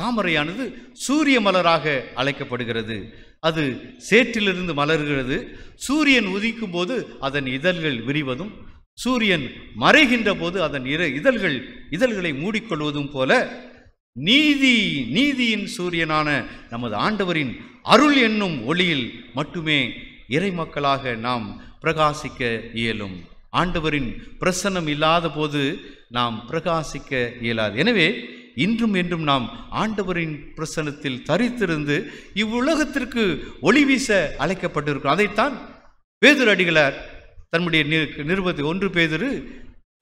தாமரையானது சூரிய மலராக அழைக்கப்படுகிறது அது சேற்றிலிருந்து மலர்கிறது சூரியன் உதிக்கும் போது அதன் இதழ்கள் விரிவதும் சூரியன் மறைகின்ற போது அதன் இரு இதழ்கள் இதழ்களை மூடிக்கொள்வதும் போல நீதி நீதியின் சூரியனான நமது ஆண்டவரின் அருள் என்னும் ஒளியில் மட்டுமே இறை மக்களாக நாம் பிரகாசிக்க இயலும் ஆண்டவரின் பிரசன்னம் இல்லாத போது நாம் பிரகாசிக்க இயலாது எனவே இன்றும் என்றும் நாம் ஆண்டவரின் பிரசனத்தில் தரித்திருந்து இவ்வுலகத்திற்கு ஒளி வீச அழைக்கப்பட்டிருக்கிறோம் அதைத்தான் பேதர் அடிகளார் தன்னுடைய நிறுவத்தி ஒன்று பேதுரு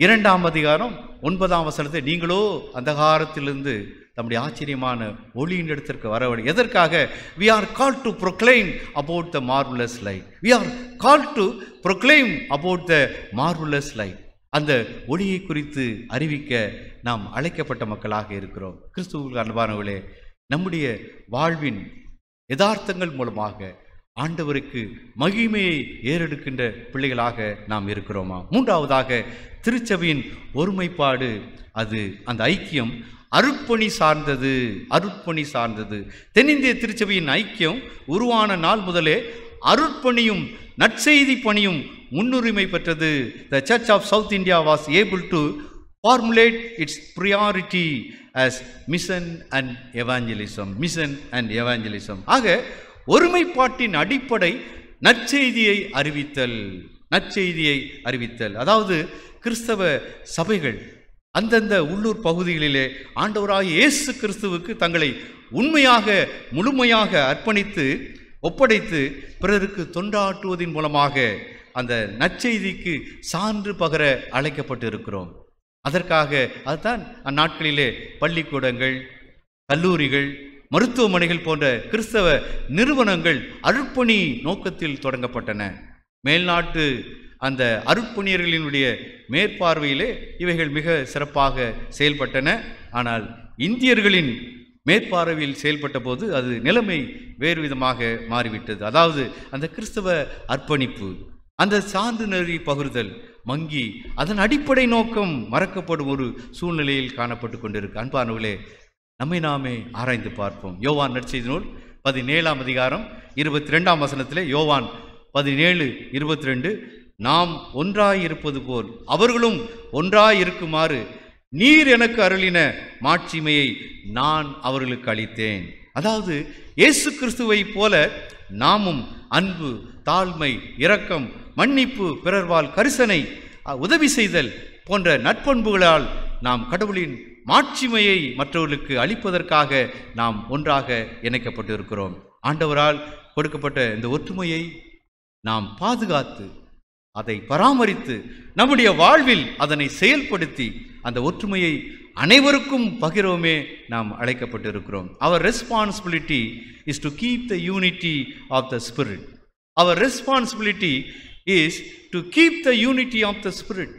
இரண்டாம் அதிகாரம் ஒன்பதாம் வசனத்தை நீங்களோ அந்தகாரத்திலிருந்து நம்முடைய ஆச்சரியமான ஒளியின் இடத்திற்கு வர வேண்டும் எதற்காக we are call to proclaim about the marvellous light we are call to proclaim about the marvellous light அந்த ஒளியை குறித்து அறிவிக்க நாம் அழைக்கப்பட்ட மக்களாக இருக்கிறோம் கிறிஸ்துவுக்கு அன்பானவர்களே நம்முடைய வாழ்வின் யதார்த்தங்கள் மூலமாக ஆண்டவருக்கு மகிமையை ஏறெடுக்கின்ற பிள்ளைகளாக நாம் இருக்கிறோமா மூன்றாவதாக திருச்சபையின் ஒருமைப்பாடு அது அந்த ஐக்கியம் அருட்பணி சார்ந்தது அருட்பணி சார்ந்தது தென்னிந்திய திருச்சபையின் ஐக்கியம் உருவான நாள் முதலே அருட்பணியும் நற்செய்தி பணியும் முன்னுரிமை பெற்றது the church of South India was able to formulate its priority as mission and evangelism mission and evangelism ஆக ஒருமைப்பாட்டின் அடிப்படை நற்செய்தியை அறிவித்தல் நற்செய்தியை அறிவித்தல் அதாவது கிறிஸ்தவ சபைகள் அந்தந்த உள்ளூர் பகுதிகளிலே ஆண்டவராக இயேசு கிறிஸ்துவுக்கு தங்களை உண்மையாக முழுமையாக அர்ப்பணித்து ஒப்படைத்து பிறருக்கு தொண்டாற்றுவதன் மூலமாக அந்த நற்செய்திக்கு சான்று பகர அழைக்கப்பட்டு இருக்கிறோம் அதற்காக அதுதான் அந்நாட்களிலே பள்ளிக்கூடங்கள் கல்லூரிகள் மருத்துவமனைகள் போன்ற கிறிஸ்தவ நிறுவனங்கள் அர்ப்பணி நோக்கத்தில் தொடங்கப்பட்டன மேல்நாட்டு அந்த அருட்புணியர்களினுடைய மேற்பார்வையிலே இவைகள் மிக சிறப்பாக செயல்பட்டன ஆனால் இந்தியர்களின் மேற்பார்வையில் செயல்பட்ட போது அது நிலைமை வேறு விதமாக மாறிவிட்டது அதாவது அந்த கிறிஸ்தவ அர்ப்பணிப்பு அந்த சார்ந்து நெறி பகிர்தல் மங்கி அதன் அடிப்படை நோக்கம் மறக்கப்படும் ஒரு சூழ்நிலையில் காணப்பட்டு கொண்டிருக்கு அன்பானவர்களே நம்மை நாமே ஆராய்ந்து பார்ப்போம் யோவான் நடிச்சது நூல் பதினேழாம் அதிகாரம் இருபத்தி ரெண்டாம் வசனத்தில் யோவான் பதினேழு இருபத்தி ரெண்டு நாம் ஒன்றாயிருப்பது போல் அவர்களும் ஒன்றாயிருக்குமாறு நீர் எனக்கு அருளின மாட்சிமையை நான் அவர்களுக்கு அளித்தேன் அதாவது இயேசு கிறிஸ்துவை போல நாமும் அன்பு தாழ்மை இரக்கம் மன்னிப்பு பிறர்வால் கரிசனை உதவி செய்தல் போன்ற நட்பண்புகளால் நாம் கடவுளின் மாட்சிமையை மற்றவர்களுக்கு அளிப்பதற்காக நாம் ஒன்றாக இணைக்கப்பட்டிருக்கிறோம் ஆண்டவரால் கொடுக்கப்பட்ட இந்த ஒற்றுமையை நாம் பாதுகாத்து அதை பராமரித்து நம்முடைய வாழ்வில் அதனை செயல்படுத்தி அந்த ஒற்றுமையை அனைவருக்கும் பகிரோமே நாம் அழைக்கப்பட்டிருக்கிறோம் our responsibility is to keep the unity of the spirit our responsibility is to keep the unity of the spirit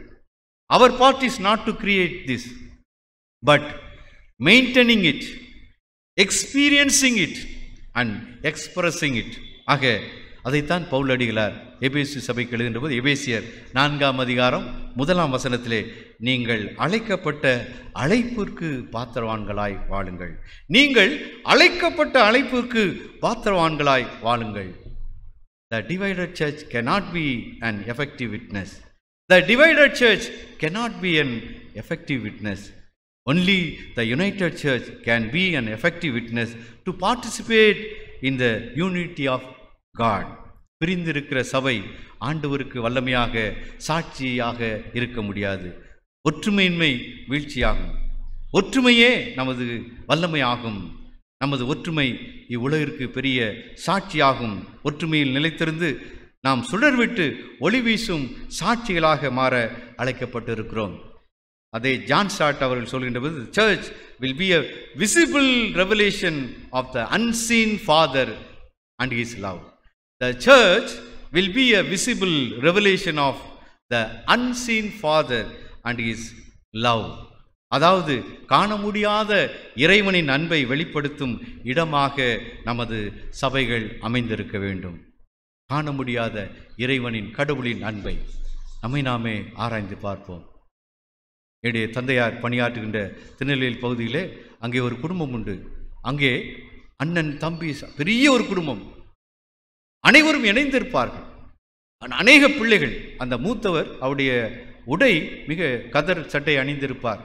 our part is not to create this but maintaining it experiencing it and expressing it ஆக அதைத்தான் பவுல் அடிகளார் எபேசி சபைக்கு போது எபேசியர் நான்காம் அதிகாரம் முதலாம் வசனத்திலே நீங்கள் அழைக்கப்பட்ட அழைப்பிற்கு பாத்திரவான்களாய் வாழுங்கள் நீங்கள் அழைக்கப்பட்ட அழைப்பிற்கு பாத்திரவான்களாய் வாழுங்கள் the divided church cannot be an effective witness the divided church cannot be an effective witness only the united church can be an effective witness to participate in the unity of God பிரிந்திருக்கிற சபை ஆண்டவருக்கு வல்லமையாக சாட்சியாக இருக்க முடியாது ஒற்றுமையின்மை வீழ்ச்சியாகும் ஒற்றுமையே நமது வல்லமையாகும் நமது ஒற்றுமை இவ்வுலகிற்கு பெரிய சாட்சியாகும் ஒற்றுமையில் நிலைத்திருந்து நாம் சுடர்விட்டு ஒளி வீசும் சாட்சிகளாக மாற அழைக்கப்பட்டிருக்கிறோம் அதை ஜான் ஸ்டார்ட் அவர்கள் சொல்கின்றபோது church will be a visible revelation of the unseen father and his love The church will be a visible revelation of the unseen father and his love அதாவது காண முடியாத இறைவனின் அன்பை வெளிப்படுத்தும் இடமாக நமது சபைகள் அமைந்திருக்க வேண்டும் காண முடியாத இறைவனின் கடவுளின் அன்பை நம்மை நாமே ஆராய்ந்து பார்ப்போம் என்னுடைய தந்தையார் பணியாற்றுகின்ற திருநெல்வேலி பகுதியிலே அங்கே ஒரு குடும்பம் உண்டு அங்கே அண்ணன் தம்பி பெரிய ஒரு குடும்பம் அனைவரும் இணைந்திருப்பார்கள் அநேக பிள்ளைகள் அந்த மூத்தவர் அவருடைய உடை மிக கதர் சட்டை அணிந்திருப்பார்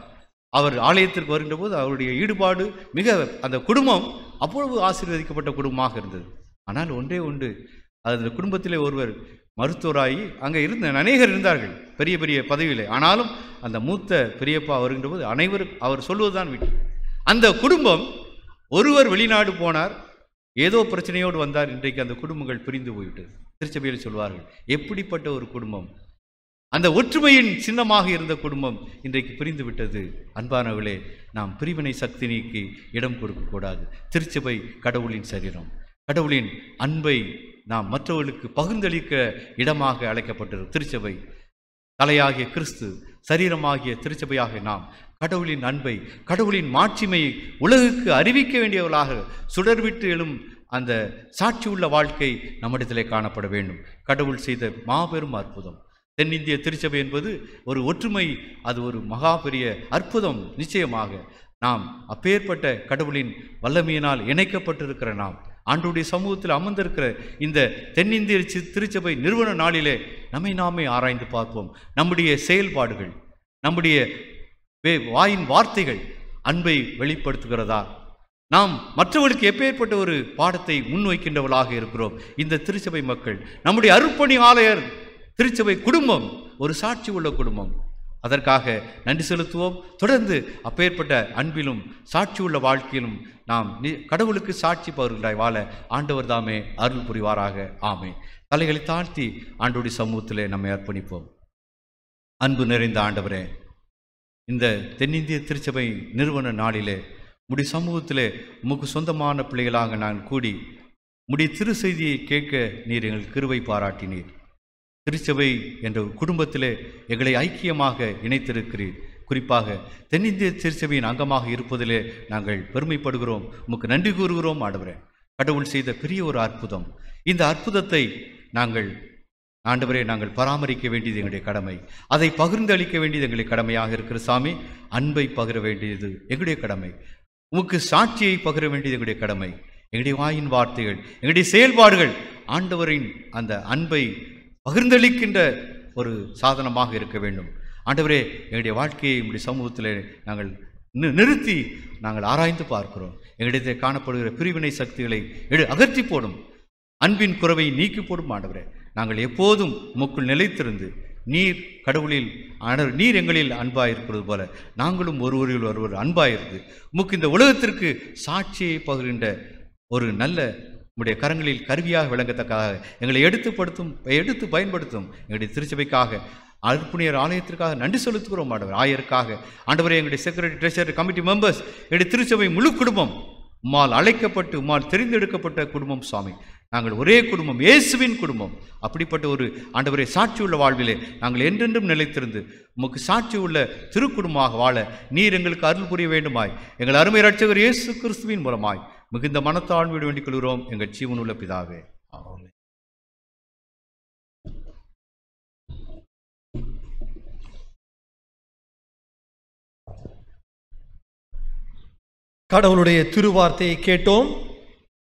அவர் ஆலயத்திற்கு வருகின்ற போது அவருடைய ஈடுபாடு மிக அந்த குடும்பம் அவ்வளவு ஆசீர்வதிக்கப்பட்ட குடும்பமாக இருந்தது ஆனால் ஒன்றே ஒன்று அந்த குடும்பத்திலே ஒருவர் மருத்துவராகி அங்கே இருந்த அநேகர் இருந்தார்கள் பெரிய பெரிய பதவியில் ஆனாலும் அந்த மூத்த பெரியப்பா வருகின்ற போது அனைவரும் அவர் சொல்வதுதான் வீட்டு அந்த குடும்பம் ஒருவர் வெளிநாடு போனார் ஏதோ பிரச்சனையோடு வந்தார் இன்றைக்கு அந்த குடும்பங்கள் பிரிந்து போய்விட்டது திருச்சபையில் சொல்வார்கள் எப்படிப்பட்ட ஒரு குடும்பம் அந்த ஒற்றுமையின் சின்னமாக இருந்த குடும்பம் இன்றைக்கு பிரிந்து விட்டது அன்பானவர்களே நாம் பிரிவினை சக்தினிக்கு இடம் கொடுக்கக்கூடாது திருச்சபை கடவுளின் சரீரம் கடவுளின் அன்பை நாம் மற்றவர்களுக்கு பகிர்ந்தளிக்க இடமாக அழைக்கப்பட்டது திருச்சபை தலையாகிய கிறிஸ்து சரீரமாகிய திருச்சபையாக நாம் கடவுளின் அன்பை கடவுளின் மாட்சிமையை உலகுக்கு அறிவிக்க வேண்டியவர்களாக சுடர்விட்டு எழும் அந்த சாட்சி உள்ள வாழ்க்கை நம்மிடத்திலே காணப்பட வேண்டும் கடவுள் செய்த மாபெரும் அற்புதம் தென்னிந்திய திருச்சபை என்பது ஒரு ஒற்றுமை அது ஒரு மகா பெரிய அற்புதம் நிச்சயமாக நாம் அப்பேற்பட்ட கடவுளின் வல்லமையினால் இணைக்கப்பட்டிருக்கிற நாம் ஆண்டுடைய சமூகத்தில் அமர்ந்திருக்கிற இந்த தென்னிந்திய திருச்சபை நிறுவன நாளிலே நம்மை நாமே ஆராய்ந்து பார்ப்போம் நம்முடைய செயல்பாடுகள் நம்முடைய வாயின் வார்த்தைகள் அன்பை வெளிப்படுத்துகிறதா நாம் மற்றவர்களுக்கு எப்பேற்பட்ட ஒரு பாடத்தை முன்வைக்கின்றவர்களாக இருக்கிறோம் இந்த திருச்சபை மக்கள் நம்முடைய அருப்பணி ஆலயர் திருச்சபை குடும்பம் ஒரு சாட்சி உள்ள குடும்பம் அதற்காக நன்றி செலுத்துவோம் தொடர்ந்து அப்பேற்பட்ட அன்பிலும் சாட்சி உள்ள வாழ்க்கையிலும் நாம் கடவுளுக்கு சாட்சி பவர்களாய் வாழ ஆண்டவர் தாமே அருள் புரிவாராக ஆமே தலைகளை தாழ்த்தி ஆண்டோடைய சமூகத்திலே நம்மை அர்ப்பணிப்போம் அன்பு நிறைந்த ஆண்டவரே இந்த தென்னிந்திய திருச்சபை நிறுவன நாளிலே முடி சமூகத்திலே உமக்கு சொந்தமான பிள்ளைகளாக நான் கூடி முடி திரு செய்தியை கேட்க நீர் எங்கள் கிருவை பாராட்டினீர் திருச்சபை என்ற குடும்பத்திலே எங்களை ஐக்கியமாக இணைத்திருக்கிறீர் குறிப்பாக தென்னிந்திய திருச்சபையின் அங்கமாக இருப்பதிலே நாங்கள் பெருமைப்படுகிறோம் உமக்கு நன்றி கூறுகிறோம் ஆண்டவரே கடவுள் செய்த பெரிய ஒரு அற்புதம் இந்த அற்புதத்தை நாங்கள் ஆண்டவரே நாங்கள் பராமரிக்க வேண்டியது எங்களுடைய கடமை அதை பகிர்ந்து அளிக்க வேண்டியது எங்களுடைய கடமையாக இருக்கிற சாமி அன்பை பகிர வேண்டியது எங்களுடைய கடமை உமக்கு சாட்சியை பகிர வேண்டியது எங்களுடைய கடமை எங்களுடைய வாயின் வார்த்தைகள் எங்களுடைய செயல்பாடுகள் ஆண்டவரின் அந்த அன்பை பகிர்ந்தளிக்கின்ற ஒரு சாதனமாக இருக்க வேண்டும் ஆண்டவரே எங்களுடைய வாழ்க்கையை இப்படி சமூகத்தில் நாங்கள் நிறுத்தி நாங்கள் ஆராய்ந்து பார்க்கிறோம் எங்களிடத்தில் காணப்படுகிற பிரிவினை சக்திகளை எடு அகற்றி போடும் அன்பின் குறைவை நீக்கி போடும் ஆண்டவரே நாங்கள் எப்போதும் உமக்குள் நிலைத்திருந்து நீர் கடவுளில் அனர் நீர் எங்களில் அன்பாயிருக்கிறது போல நாங்களும் ஒருவரில் ஒருவர் அன்பாயிருந்து உமக்கு இந்த உலகத்திற்கு சாட்சியை பகிர்கின்ற ஒரு நல்ல உங்களுடைய கரங்களில் கருவியாக விளங்கத்தக்கதாக எங்களை எடுத்துப்படுத்தும் எடுத்து பயன்படுத்தும் எங்களுடைய திருச்சபைக்காக அற்புணியர் ஆலயத்திற்காக நன்றி செலுத்துகிறோம் ஆண்டவர் ஆயருக்காக ஆண்டவரை எங்களுடைய செக்ரட்டரி ட்ரெஷரி கமிட்டி மெம்பர்ஸ் எங்களுடைய திருச்சபை முழு குடும்பம் உம்மால் அழைக்கப்பட்டு உம்மால் தெரிந்தெடுக்கப்பட்ட குடும்பம் சுவாமி நாங்கள் ஒரே குடும்பம் இயேசுவின் குடும்பம் அப்படிப்பட்ட ஒரு ஆண்டவரை சாட்சி உள்ள வாழ்விலே நாங்கள் என்றென்றும் நிலைத்திருந்து உமக்கு சாட்சி உள்ள திருக்குடும்பமாக வாழ நீர் எங்களுக்கு அருள் புரிய வேண்டுமாய் எங்கள் அருமை ரட்சகர் இயேசு கிறிஸ்துவின் மூலமாய் மிகுந்த மனத்தாழ்மையோடு வேண்டிக் கொள்கிறோம் எங்கள் ஜீவனுள்ள பிதாவே கடவுளுடைய திருவார்த்தையை கேட்டோம்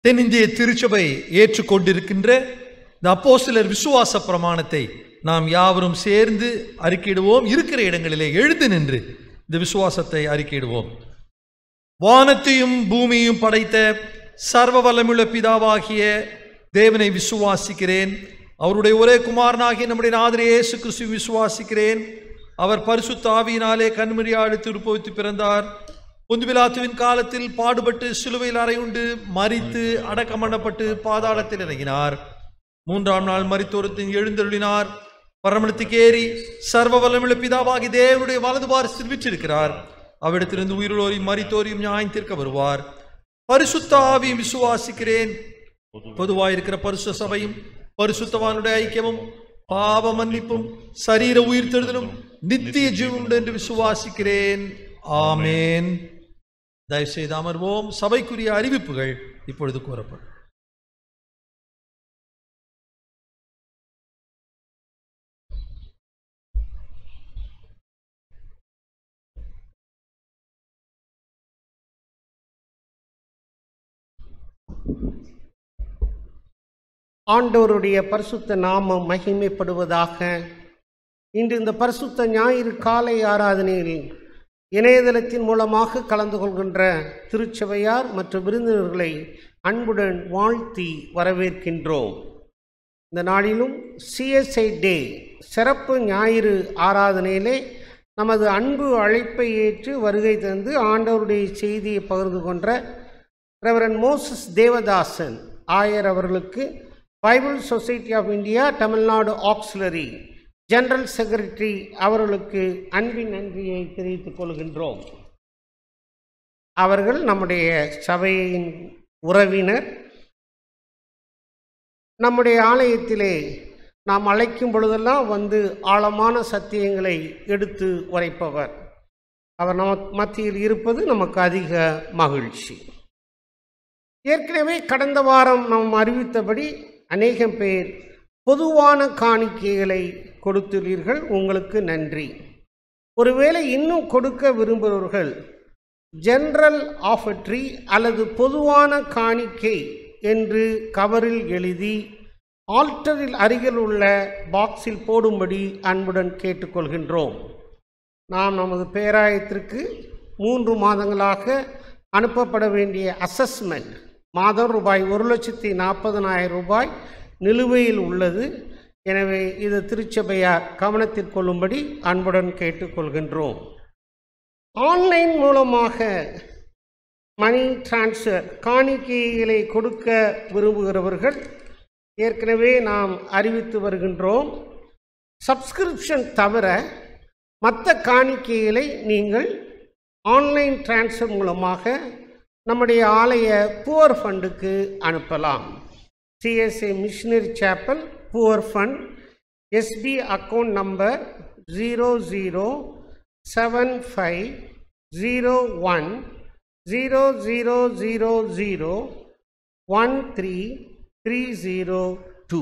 தென்னிந்திய திருச்சபை ஏற்றுக்கொண்டிருக்கின்ற இந்த அப்போ சிலர் விசுவாச பிரமாணத்தை நாம் யாவரும் சேர்ந்து அறிக்கையிடுவோம் இருக்கிற இடங்களிலே எழுந்து நின்று இந்த விசுவாசத்தை அறிக்கையிடுவோம் வானத்தையும் பூமியும் படைத்த சர்வ வல்லமுள்ள பிதாவாகிய தேவனை விசுவாசிக்கிறேன் அவருடைய ஒரே குமாரனாகிய நம்முடைய நாதிரி இயேசு கிறிஸ்து விசுவாசிக்கிறேன் அவர் பரிசு தாவியினாலே கண்மறியாடு திருப்பவித்து பிறந்தார் பொந்துவிலாத்துவின் காலத்தில் பாடுபட்டு சிலுவையில் அறையுண்டு மறித்து அடக்கமண்ணப்பட்டு பாதாளத்தில் இறங்கினார் மூன்றாம் நாள் மறித்தோரத்தில் எழுந்தருளினார் பரமணத்துக்கேறி ஏறி சர்வ வல்லமிழப்பிதாவாகி தேவனுடைய தேவனுடைய வலதுபார் சிரிவிச்சிருக்கிறார் அவரிடத்திலிருந்து உயிருள்ளோரையும் மறித்தோரையும் நியாயத்திற்க வருவார் பரிசுத்த ஆவியும் விசுவாசிக்கிறேன் பொதுவாயிருக்கிற பரிசு சபையும் பரிசுத்தவானுடைய ஐக்கியமும் பாவ மன்னிப்பும் சரீர உயிர்த்தெழுதலும் நித்திய ஜீவனுண்டு என்று விசுவாசிக்கிறேன் ஆமேன் தயவு செய்து அமர்வோம் சபைக்குரிய அறிவிப்புகள் இப்பொழுது கூறப்படும் ஆண்டோருடைய பரிசுத்த நாமம் மகிமைப்படுவதாக இன்று இந்த பரிசுத்த ஞாயிறு காலை ஆராதனையில் இணையதளத்தின் மூலமாக கலந்து கொள்கின்ற திருச்சபையார் மற்றும் விருந்தினர்களை அன்புடன் வாழ்த்தி வரவேற்கின்றோம் இந்த நாளிலும் சிஎஸ்ஐ டே சிறப்பு ஞாயிறு ஆராதனையிலே நமது அன்பு அழைப்பை ஏற்று வருகை தந்து ஆண்டவருடைய செய்தியை பகிர்ந்து கொண்ட ரெவரன் மோசஸ் தேவதாசன் ஆயர் அவர்களுக்கு Bible society of India Tamil Nadu auxiliary general secretary அவர்களுக்கு அன்பின் நன்றியை தெரிவித்துக் கொள்கின்றோம் அவர்கள் நம்முடைய சபையின் உறவினர் நம்முடைய ஆலயத்திலே நாம் அழைக்கும் பொழுதெல்லாம் வந்து ஆழமான சத்தியங்களை எடுத்து உரைப்பவர் அவர் நம மத்தியில் இருப்பது நமக்கு அதிக மகிழ்ச்சி ஏற்கனவே கடந்த வாரம் நாம் அறிவித்தபடி அநேகம் பேர் பொதுவான காணிக்கைகளை கொடுத்துள்ளீர்கள் உங்களுக்கு நன்றி ஒருவேளை இன்னும் கொடுக்க விரும்புகிறவர்கள் ஜென்ரல் ஆஃபட்ரி அல்லது பொதுவான காணிக்கை என்று கவரில் எழுதி ஆல்டரில் அருகில் உள்ள பாக்ஸில் போடும்படி அன்புடன் கேட்டுக்கொள்கின்றோம் நாம் நமது பேராயத்திற்கு மூன்று மாதங்களாக அனுப்பப்பட வேண்டிய அசஸ்மெண்ட் மாதம் ரூபாய் ஒரு லட்சத்தி நாற்பதனாயிரம் ரூபாய் நிலுவையில் உள்ளது எனவே இது திருச்சபையார் கவனத்தில் கொள்ளும்படி அன்புடன் கேட்டுக்கொள்கின்றோம் ஆன்லைன் மூலமாக மணி டிரான்ஸ்ஃபர் காணிக்கைகளை கொடுக்க விரும்புகிறவர்கள் ஏற்கனவே நாம் அறிவித்து வருகின்றோம் சப்ஸ்கிரிப்ஷன் தவிர மற்ற காணிக்கைகளை நீங்கள் ஆன்லைன் டிரான்ஸ்ஃபர் மூலமாக நம்முடைய ஆலய புவர் ஃபண்டுக்கு அனுப்பலாம் CSA missionary chapel poor fund SB account number zero zero seven five zero one zero zero zero zero one three three zero two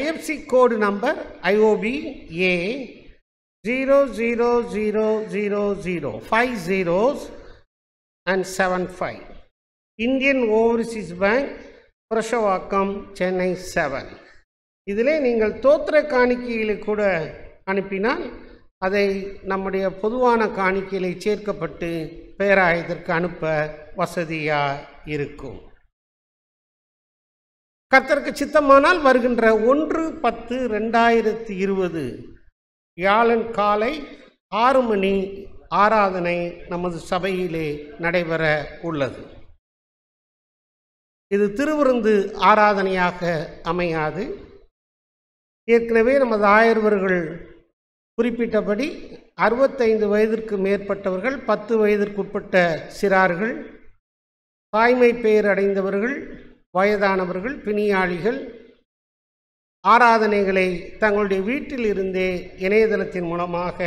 IFSC code number IOB A zero zero zero zero zero five zeros and 75. Indian Overseas Bank, Purasawalkam Chennai seven இதில் நீங்கள் தோத்திர காணிக்கையில் கூட அனுப்பினால் அதை நம்முடைய பொதுவான காணிக்கையில் சேர்க்கப்பட்டு பேராயத்திற்கு அனுப்ப வசதியாக இருக்கும் கத்தருக்கு சித்தமானால் வருகின்ற ஒன்று பத்து ரெண்டாயிரத்தி இருபது வியாழன் காலை ஆறு மணி ஆராதனை நமது சபையிலே நடைபெற உள்ளது இது திருவிருந்து ஆராதனையாக அமையாது ஏற்கனவே நமது ஆயர்வர்கள் குறிப்பிட்டபடி அறுபத்தைந்து வயதிற்கு மேற்பட்டவர்கள் பத்து வயதிற்குட்பட்ட சிறார்கள் தாய்மை பெயர் அடைந்தவர்கள் வயதானவர்கள் பிணியாளிகள் ஆராதனைகளை தங்களுடைய வீட்டில் இருந்தே இணையதளத்தின் மூலமாக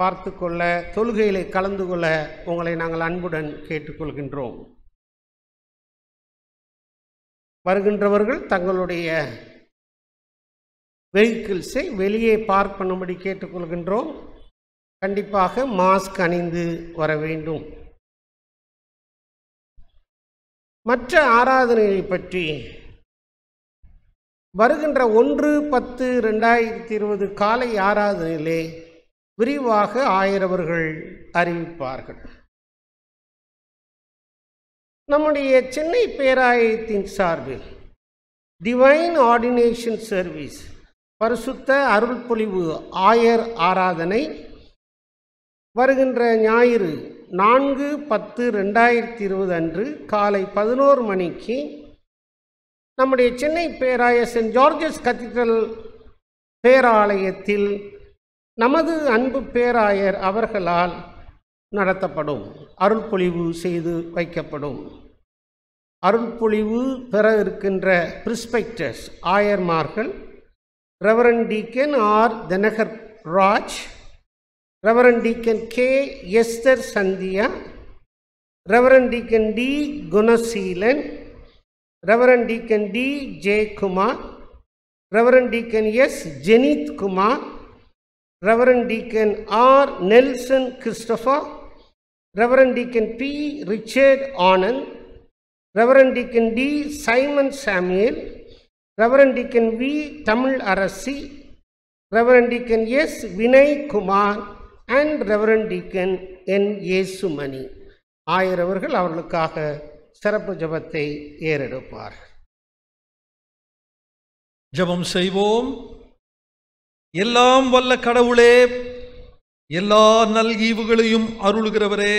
பார்த்து கொள்ள தொழுகையிலே கலந்து கொள்ள உங்களை நாங்கள் அன்புடன் கேட்டுக்கொள்கின்றோம் வருகின்றவர்கள் தங்களுடைய வெஹிக்கிள்ஸை வெளியே பார்க் பண்ணும்படி கேட்டுக்கொள்கின்றோம் கண்டிப்பாக மாஸ்க் அணிந்து வர வேண்டும் மற்ற ஆராதனையை பற்றி வருகின்ற ஒன்று பத்து ரெண்டாயிரத்தி இருபது காலை ஆராதனையிலே விரிவாக ஆயிரவர்கள் அறிவிப்பார்கள் நம்முடைய சென்னை பேராயத்தின் சார்பில் டிவைன் ஆர்டினேஷன் சர்வீஸ் பரிசுத்த அருள்பொழிவு ஆயர் ஆராதனை வருகின்ற ஞாயிறு நான்கு பத்து ரெண்டாயிரத்தி இருபது அன்று காலை பதினோரு மணிக்கு நம்முடைய சென்னை பேராய சென்ட் ஜார்ஜஸ் கத்தீட்ரல் பேராலயத்தில் நமது அன்பு பேராயர் அவர்களால் நடத்தப்படும் அருள்பொழிவு செய்து வைக்கப்படும் அருள்பொழிவு பெற இருக்கின்ற பிரிஸ்பெக்டர்ஸ் ஆயர்மார்கள் reverend deacon R Dhinakar Raj reverend deacon K Esther Sandhya reverend deacon D Gunaseelan reverend deacon D Jayakumar reverend deacon S Jenith Kumar reverend deacon R Nelson Christopher reverend deacon P Richard Anand reverend deacon D Simon Samuel reverend deacon V Tamil Arasi reverend deacon S Kumar and reverend deacon N Yesumani ஆயிரவர்கள் அவர்களுக்காக சிறப்பு ஜபத்தை ஏறெடுப்பார் ஜபம் செய்வோம் எல்லாம் வல்ல கடவுளே எல்லா நல்கீவுகளையும் அருளுகிறவரே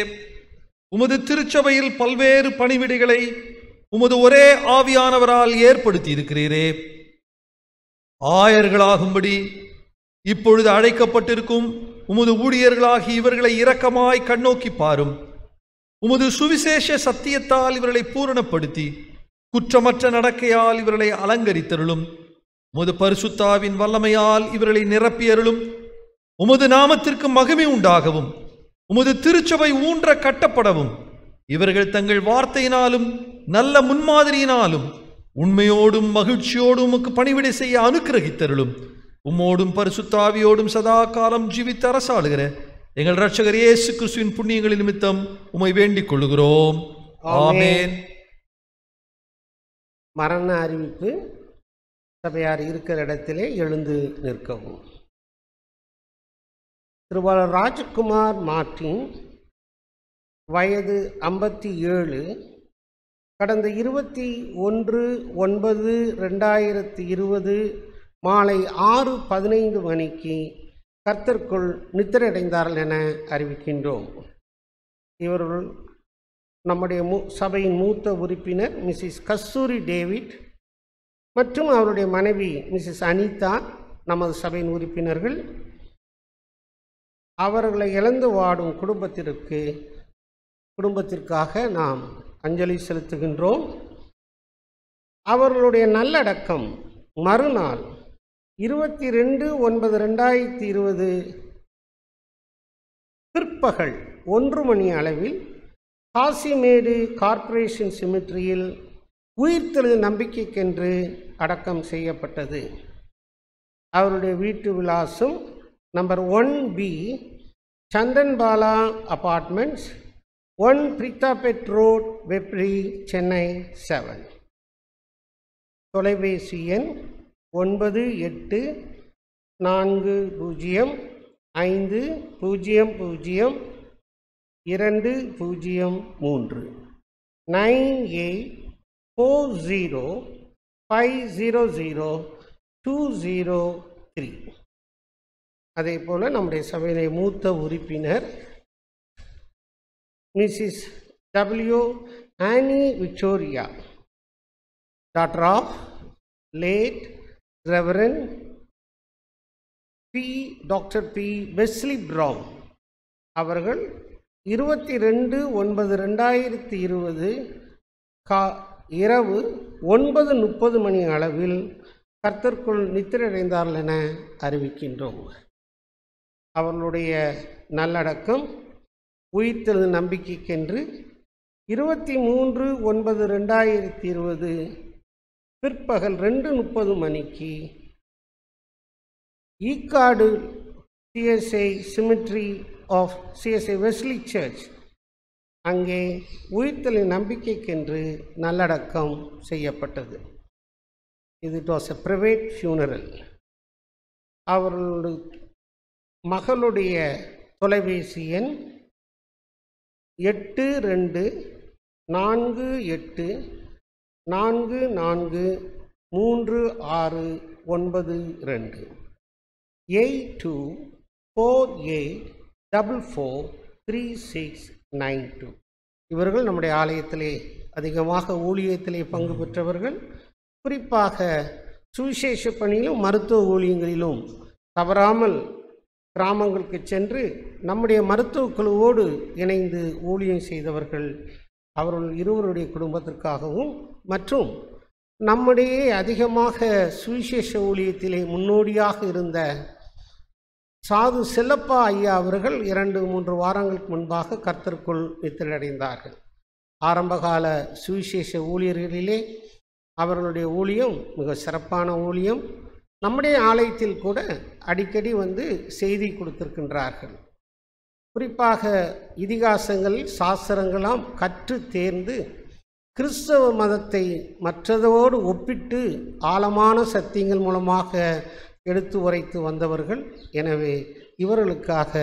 உமது திருச்சபையில் பல்வேறு பணிவிடைகளை உமது ஒரே ஆவியானவரால் ஏற்படுத்தி இருக்கிறீரே ஆயர்களாகும்படி இப்பொழுது அழைக்கப்பட்டிருக்கும் உமது ஊழியர்களாகி இவர்களை இரக்கமாய் கண்ணோக்கி பாரும் உமது சுவிசேஷ சத்தியத்தால் இவர்களை பூரணப்படுத்தி குற்றமற்ற நடக்கையால் இவர்களை அலங்கரித்தருளும் உமது பரிசுத்தாவின் வல்லமையால் இவர்களை அருளும் உமது நாமத்திற்கு மகிமை உண்டாகவும் உமது திருச்சபை ஊன்ற கட்டப்படவும் இவர்கள் தங்கள் வார்த்தையினாலும் நல்ல முன்மாதிரியினாலும் உண்மையோடும் மகிழ்ச்சியோடும் உமக்கு பணிவிடை செய்ய அனுக்கிரகித்தருளும் உம்மோடும் பரிசுத்தாவியோடும் சதா காலம் ஜீவித்து அரசாளுகிற எங்கள் ரட்சகர் இயேசு கிறிஸ்துவின் புண்ணியங்களின் நிமித்தம் உமை வேண்டிக் கொள்கிறோம் ஆமேன் மரண அறிவிப்பு சபையார் இருக்கிற இடத்திலே எழுந்து நிற்கவும் திருவாளர் ராஜ்குமார் மார்டின் வயது ஐம்பத்தி ஏழு கடந்த இருபத்தி ஒன்று ஒன்பது ரெண்டாயிரத்தி இருபது மாலை ஆறு பதினைந்து மணிக்கு கர்த்தர்க்குள் நித்திரடைந்தார்கள் என அறிவிக்கின்றோம் இவர்கள் நம்முடைய மூ சபையின் மூத்த உறுப்பினர் மிஸ்ஸிஸ் கஸ்தூரி டேவிட் மற்றும் அவருடைய மனைவி மிஸ்ஸஸ் அனிதா நமது சபையின் உறுப்பினர்கள் அவர்களை இழந்து வாடும் குடும்பத்திற்கு குடும்பத்திற்காக நாம் அஞ்சலி செலுத்துகின்றோம் அவர்களுடைய நல்லடக்கம் மறுநாள் இருபத்தி ரெண்டு ஒன்பது ரெண்டாயிரத்தி இருபது பிற்பகல் ஒன்று மணி அளவில் காசிமேடு கார்ப்பரேஷன் சிமிட்ரியில் உயிர்த்தெழு நம்பிக்கைக்கென்று அடக்கம் செய்யப்பட்டது அவருடைய வீட்டு விலாசம் number one B Chandan Bala apartments one Prithapet road Vepery Chennai seven தொலைபேசி எண் ஒன்பது எட்டு நான்கு பூஜ்ஜியம் ஐந்து பூஜ்ஜியம் பூஜ்ஜியம் இரண்டு பூஜ்ஜியம் மூன்று nine eight four zero five zero zero two zero three அதே போல் நம்முடைய சபையிலே மூத்த உறுப்பினர் Mrs W Annie Victoria daughter of late reverend P doctor P Wesley Brown அவர்கள் இருபத்தி ரெண்டு ஒன்பது ரெண்டாயிரத்தி இருபது கா இரவு ஒன்பது முப்பது மணி அளவில் கர்த்தர்க்குள் நித்திரடைந்தார்கள் என அறிவிக்கின்றோம் அவர்களுடைய நல்லடக்கம் உயிர்த்தெழு நம்பிக்கைக்கென்று இருபத்தி மூன்று ஒன்பது ரெண்டாயிரத்தி இருபது பிற்பகல் ரெண்டு முப்பது மணிக்கு Eekkadu CSI cemetery of CSI Wesley church அங்கே உயிர்த்தலின் நம்பிக்கைக்கென்று நல்லடக்கம் செய்யப்பட்டது இது it was a private funeral அவர்களுடைய மகளுடைய தொலைபேசி எண் எட்டு ரெண்டு நான்கு எட்டு நான்கு நான்கு மூன்று ஆறு ஒன்பது ரெண்டு eight two four eight double four three six nine two இவர்கள் நம்முடைய ஆலயத்திலே அதிகமாக ஊழியத்திலே பங்கு பெற்றவர்கள் குறிப்பாக சுவிசேஷ பணியிலும் மருத்துவ ஊழியங்களிலும் தவறாமல் கிராமங்களுக்கு சென்று நம்முடைய மருத்துவ குழுவோடு இணைந்து ஊழியம் செய்தவர்கள் அவர்கள் இருவருடைய குடும்பத்திற்காகவும் மற்றும் நம்முடைய அதிகமாக சுவிசேஷ ஊழியத்திலே முன்னோடியாக இருந்த சாது செல்லப்பா ஐயா அவர்கள் இரண்டு மூன்று வாரங்களுக்கு முன்பாக கர்த்தருக்குள் நித்திரடைந்தார்கள் ஆரம்பகால சுவிசேஷ ஊழியர்களிலே அவர்களுடைய ஊழியம் மிக சிறப்பான ஊழியம் நம்முடைய ஆலயத்தில் கூட அடிக்கடி வந்து செய்தி கொடுத்திருக்கின்றார்கள் குறிப்பாக இதிகாசங்கள் சாஸ்திரங்களாம் கற்று தேர்ந்து கிறிஸ்தவ மதத்தை மற்றதோடு ஒப்பிட்டு ஆழமான சத்தியங்கள் மூலமாக எடுத்து உரைத்து வந்தவர்கள் எனவே இவர்களுக்காக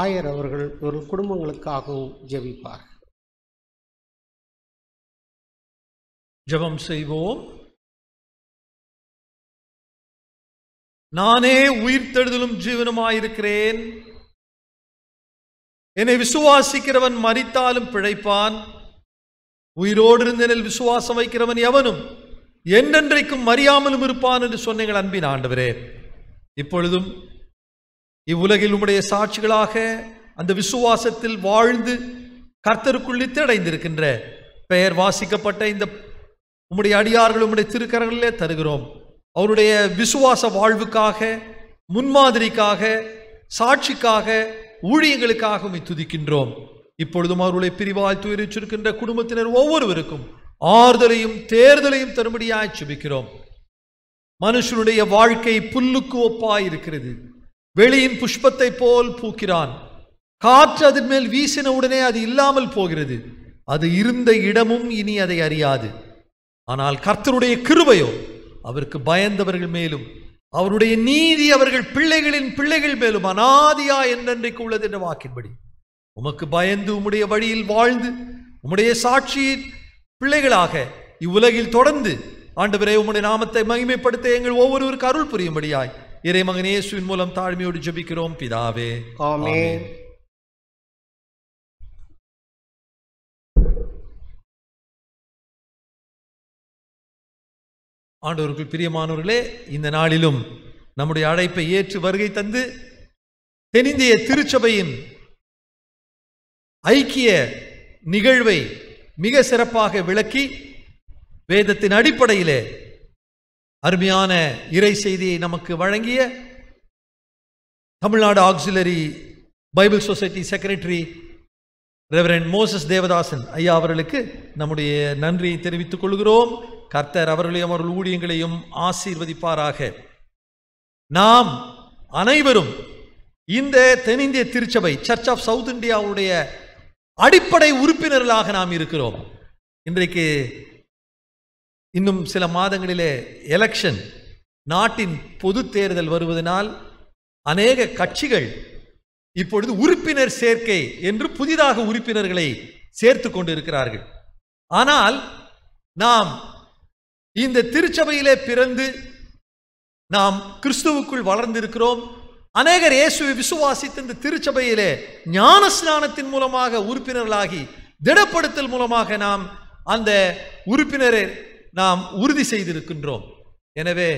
ஆயர் அவர்கள் இவர்கள் குடும்பங்களுக்காகவும் ஜெபிப்பார் ஜபம் செய்வோம் நானே உயிர்த்தெழுதலும் ஜீவனுமாயிருக்கிறேன் என்னை விசுவாசிக்கிறவன் மறித்தாலும் பிழைப்பான் உயிரோடு இருந்த நில் விசுவாசம் வைக்கிறவன் எவனும் என்றென்றைக்கும் மறியாமலும் இருப்பான் என்று சொன்னீங்கள் அன்பின் ஆண்டவரே இப்பொழுதும் இவ்வுலகில் உம்முடைய சாட்சிகளாக அந்த விசுவாசத்தில் வாழ்ந்து கர்த்தருக்குள்ளித்து அடைந்திருக்கின்ற பெயர் வாசிக்கப்பட்ட இந்த உம்முடைய அடியார்கள் உம்முடைய திருக்கரங்களிலே தருகிறோம் அவருடைய விசுவாச வாழ்வுக்காக முன்மாதிரிக்காக சாட்சிக்காக ஊழியங்களுக்காக துதிக்கின்றோம் இப்பொழுதும் அவர்களை பிரிவால் துயரிச்சிருக்கின்ற குடும்பத்தினர் ஒவ்வொருவருக்கும் ஆறுதலையும் தேர்தலையும் தரும்படியாய் சுபிக்கிறோம் மனுஷனுடைய வாழ்க்கை புல்லுக்கு ஒப்பாய் இருக்கிறது வெளியின் புஷ்பத்தை போல் பூக்கிறான் காற்று அதன் மேல் வீசின உடனே அது இல்லாமல் போகிறது அது இருந்த இடமும் இனி அதை அறியாது ஆனால் கர்த்தருடைய கிருபையோ அவருக்கு பயந்தவர்கள் மேலும் அவருடைய நீதி அவர்கள் பிள்ளைகளின் பிள்ளைகள் மேலும் அனாதியா என்றென்றைக்கு உள்ளது என்ற வாக்கின்படி உமக்கு பயந்து உம்முடைய வழியில் வாழ்ந்து உம்முடைய சாட்சியின் பிள்ளைகளாக இவ்வுலகில் தொடர்ந்து ஆண்டவரே உம்முடைய நாமத்தை மகிமைப்படுத்த எங்கள் ஒவ்வொருவருக்கு அருள் புரியும்படியாய் இறை மகனேசுவின் மூலம் தாழ்மையோடு ஜபிக்கிறோம் பிதாவே ஆமே ஆண்டவர்கள் பிரியமானவர்களே இந்த நாளிலும் நம்முடைய அழைப்பை ஏற்று வருகை தந்து தென்னிந்திய திருச்சபையின் ஐக்கிய நிகழ்வை மிக சிறப்பாக விளக்கி வேதத்தின் அடிப்படையிலே அருமையான இறை செய்தியை நமக்கு வழங்கிய Tamil Nadu auxiliary Bible society secretary reverend Moses Devadasan ஐயா அவர்களுக்கு நம்முடைய நன்றியை தெரிவித்துக் கொள்கிறோம் கர்த்தர் அவர்களையும் அவர்கள் ஊழியங்களையும் ஆசீர்வதிப்பாராக நாம் அனைவரும் இந்த தென்னிந்திய திருச்சபை சர்ச் ஆஃப் சவுத் இந்தியாவுடைய அடிப்படை உறுப்பினர்களாக நாம் இருக்கிறோம் இன்றைக்கு இன்னும் சில மாதங்களிலே எலெக்ஷன் நாட்டின் பொது தேர்தல் வருவதனால் அநேக கட்சிகள் இப்பொழுது உறுப்பினர் சேர்க்கை என்று புதிதாக உறுப்பினர்களை சேர்த்து கொண்டிருக்கிறார்கள் ஆனால் நாம் இந்த திருச்சபையிலே பிறந்து நாம் கிறிஸ்துவுக்குள் வளர்ந்திருக்கிறோம் அநேகர் இயேசுவை விசுவாசித்து இந்த திருச்சபையிலே ஞான ஸ்நானத்தின் மூலமாக உறுப்பினர்களாகி திடப்படுத்தல் மூலமாக நாம் அந்த உறுப்பினரை நாம் உறுதி செய்திருக்கின்றோம் எனவே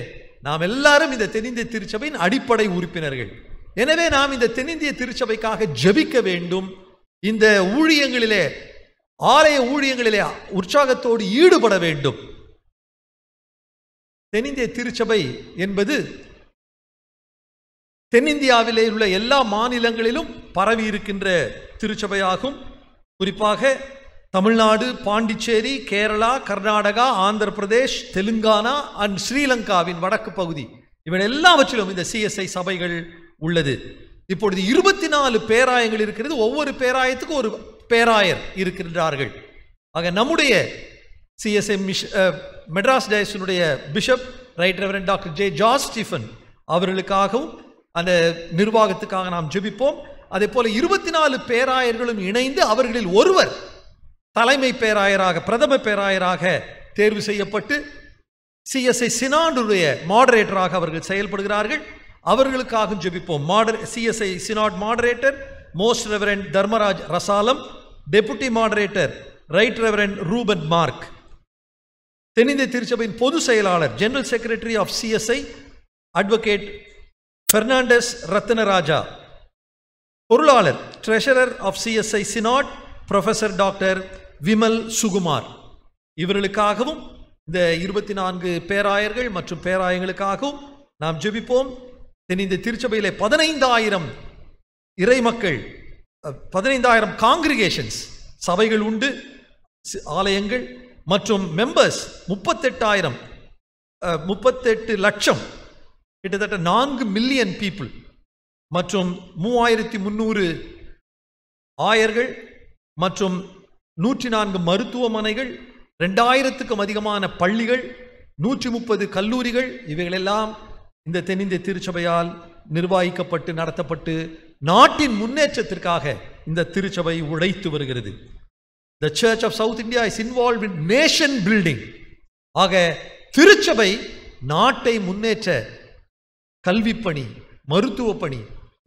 நாம் எல்லாரும் இந்த தென்னிந்திய திருச்சபையின் அடிப்படை உறுப்பினர்கள் எனவே நாம் இந்த தென்னிந்திய திருச்சபைக்காக ஜபிக்க வேண்டும் இந்த ஊழியங்களிலே ஆலய ஊழியங்களிலே உற்சாகத்தோடு ஈடுபட வேண்டும் தென்னிந்திய திருச்சபை என்பது தென்னிந்தியாவிலே உள்ள எல்லா மாநிலங்களிலும் பரவி இருக்கின்ற திருச்சபையாகும் குறிப்பாக தமிழ்நாடு பாண்டிச்சேரி கேரளா கர்நாடகா ஆந்திர பிரதேஷ் தெலுங்கானா அண்ட் ஸ்ரீலங்காவின் வடக்கு பகுதி இவன் எல்லாவற்றிலும் இந்த சிஎஸ்ஐ சபைகள் உள்ளது இப்பொழுது இருபத்தி நாலு பேராயங்கள் இருக்கிறது ஒவ்வொரு பேராயத்துக்கும் ஒரு பேராயர் இருக்கின்றார்கள் ஆக நம்முடைய சிஎஸ்ஐ மிஷ் மெட்ராஸ் டயஸினுடைய bishop right reverend doctor J George Stephen அவர்களுக்காகவும் அந்த நிர்வாகத்துக்காக நாம் ஜெபிப்போம் அதே போல இருபத்தி நாலு பேராயர்களும் இணைந்து அவர்களில் ஒருவர் தலைமை பேராயராக பிரதம பேராயராக தேர்வு செய்யப்பட்டு சிஎஸ்ஐ சினாடுடைய மாடரேட்டராக அவர்கள் செயல்படுகிறார்கள் அவர்களுக்காக ஜெபிப்போம் மாடர் CSI synod moderator most reverend Dharmaraj Rasalam deputy moderator right reverend Reuben Mark தென்னிந்திய திருச்சபையின் பொது செயலாளர் general secretary of CSI advocate Fernandes Ratnaraja பொருளாளர் treasurer of CSI synod professor doctor Vimal Sukumar இவர்களுக்காகவும் இந்த இருபத்தி நான்கு பேராயர்கள் மற்றும் பேராயங்களுக்காகவும் நாம் ஜெபிப்போம் இந்த திருச்சபையிலே பதினைந்தாயிரம் இறை மக்கள் பதினைந்தாயிரம் காங்கிரிகேஷன்ஸ் சபைகள் உண்டு ஆலயங்கள் மற்றும் மெம்பர்ஸ் முப்பத்தெட்டாயிரம் முப்பத்தெட்டு லட்சம் கிட்டத்தட்ட நான்கு மில்லியன் பீப்புள் மற்றும் மூவாயிரத்தி முந்நூறு ஆயர்கள் மற்றும் நூற்றி நான்கு மருத்துவமனைகள் ரெண்டாயிரத்துக்கும் அதிகமான பள்ளிகள் நூற்றி முப்பது கல்லூரிகள் இவைகளெல்லாம் இந்த தென்னிந்திய திருச்சபையால் நிர்வாகிக்கப்பட்டு நடத்தப்பட்டு நாட்டின் முன்னேற்றத்திற்காக இந்த திருச்சபை உழைத்து வருகிறது the church of South India is involve in nation building ஆக திருச்சபை நாட்டை முன்னேற்ற கல்விப்பணி மருத்துவ பணி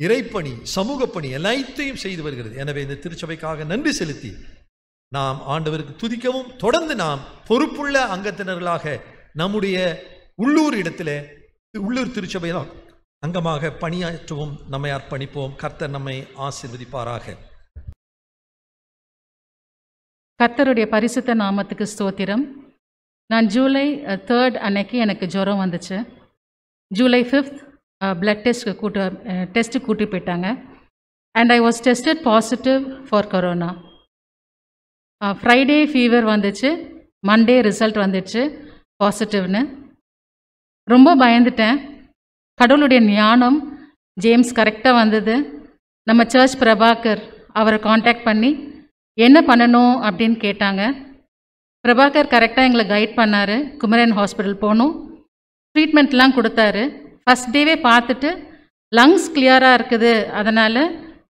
இறைப்பணி சமூக பணி அனைத்தையும் செய்து வருகிறது எனவே இந்த திருச்சபைக்காக நன்றி செலுத்தி நாம் ஆண்டவருக்கு துதிக்கவும் தொடர்ந்து நாம் பொறுப்புள்ள அங்கத்தினர்களாக நம்முடைய உள்ளூர் இடத்துல உள்ளூர் திருச்சபை தான் அங்கமாக பணியாற்றவும் நம்மை அர்ப்பணிப்போம் கர்த்தர் நம்மை ஆசிர்வதிப்பாராக கர்த்தருடைய பரிசுத்த நாமத்துக்கு ஸ்தோத்திரம் நான் ஜூலை தேர்ட் அன்னைக்கு எனக்கு ஜுரம் வந்துச்சு ஜூலை ஃபிஃப்த் பிளட் டெஸ்ட் கூட்டு டெஸ்ட்டு கூட்டி போயிட்டாங்க and I was tested positive for corona Friday fever வந்துச்சு மண்டே ரிசல்ட் வந்துச்சு பாசிட்டிவ்னு ரொம்ப பயந்துட்டேன் கடவுளுடைய ஞானம் ஜேம்ஸ் கரெக்டாக வந்தது நம்ம சர்ச் பிரபாகர் அவரை காண்டாக்ட் பண்ணி என்ன பண்ணணும் அப்படின்னு கேட்டாங்க பிரபாகர் கரெக்டாக எங்களை கைட் பண்ணார் குமரன் ஹாஸ்பிட்டல் போனோம் ட்ரீட்மெண்ட்லாம் கொடுத்தாரு ஃபஸ்ட் டேவே பார்த்துட்டு லங்ஸ் கிளியராக இருக்குது அதனால்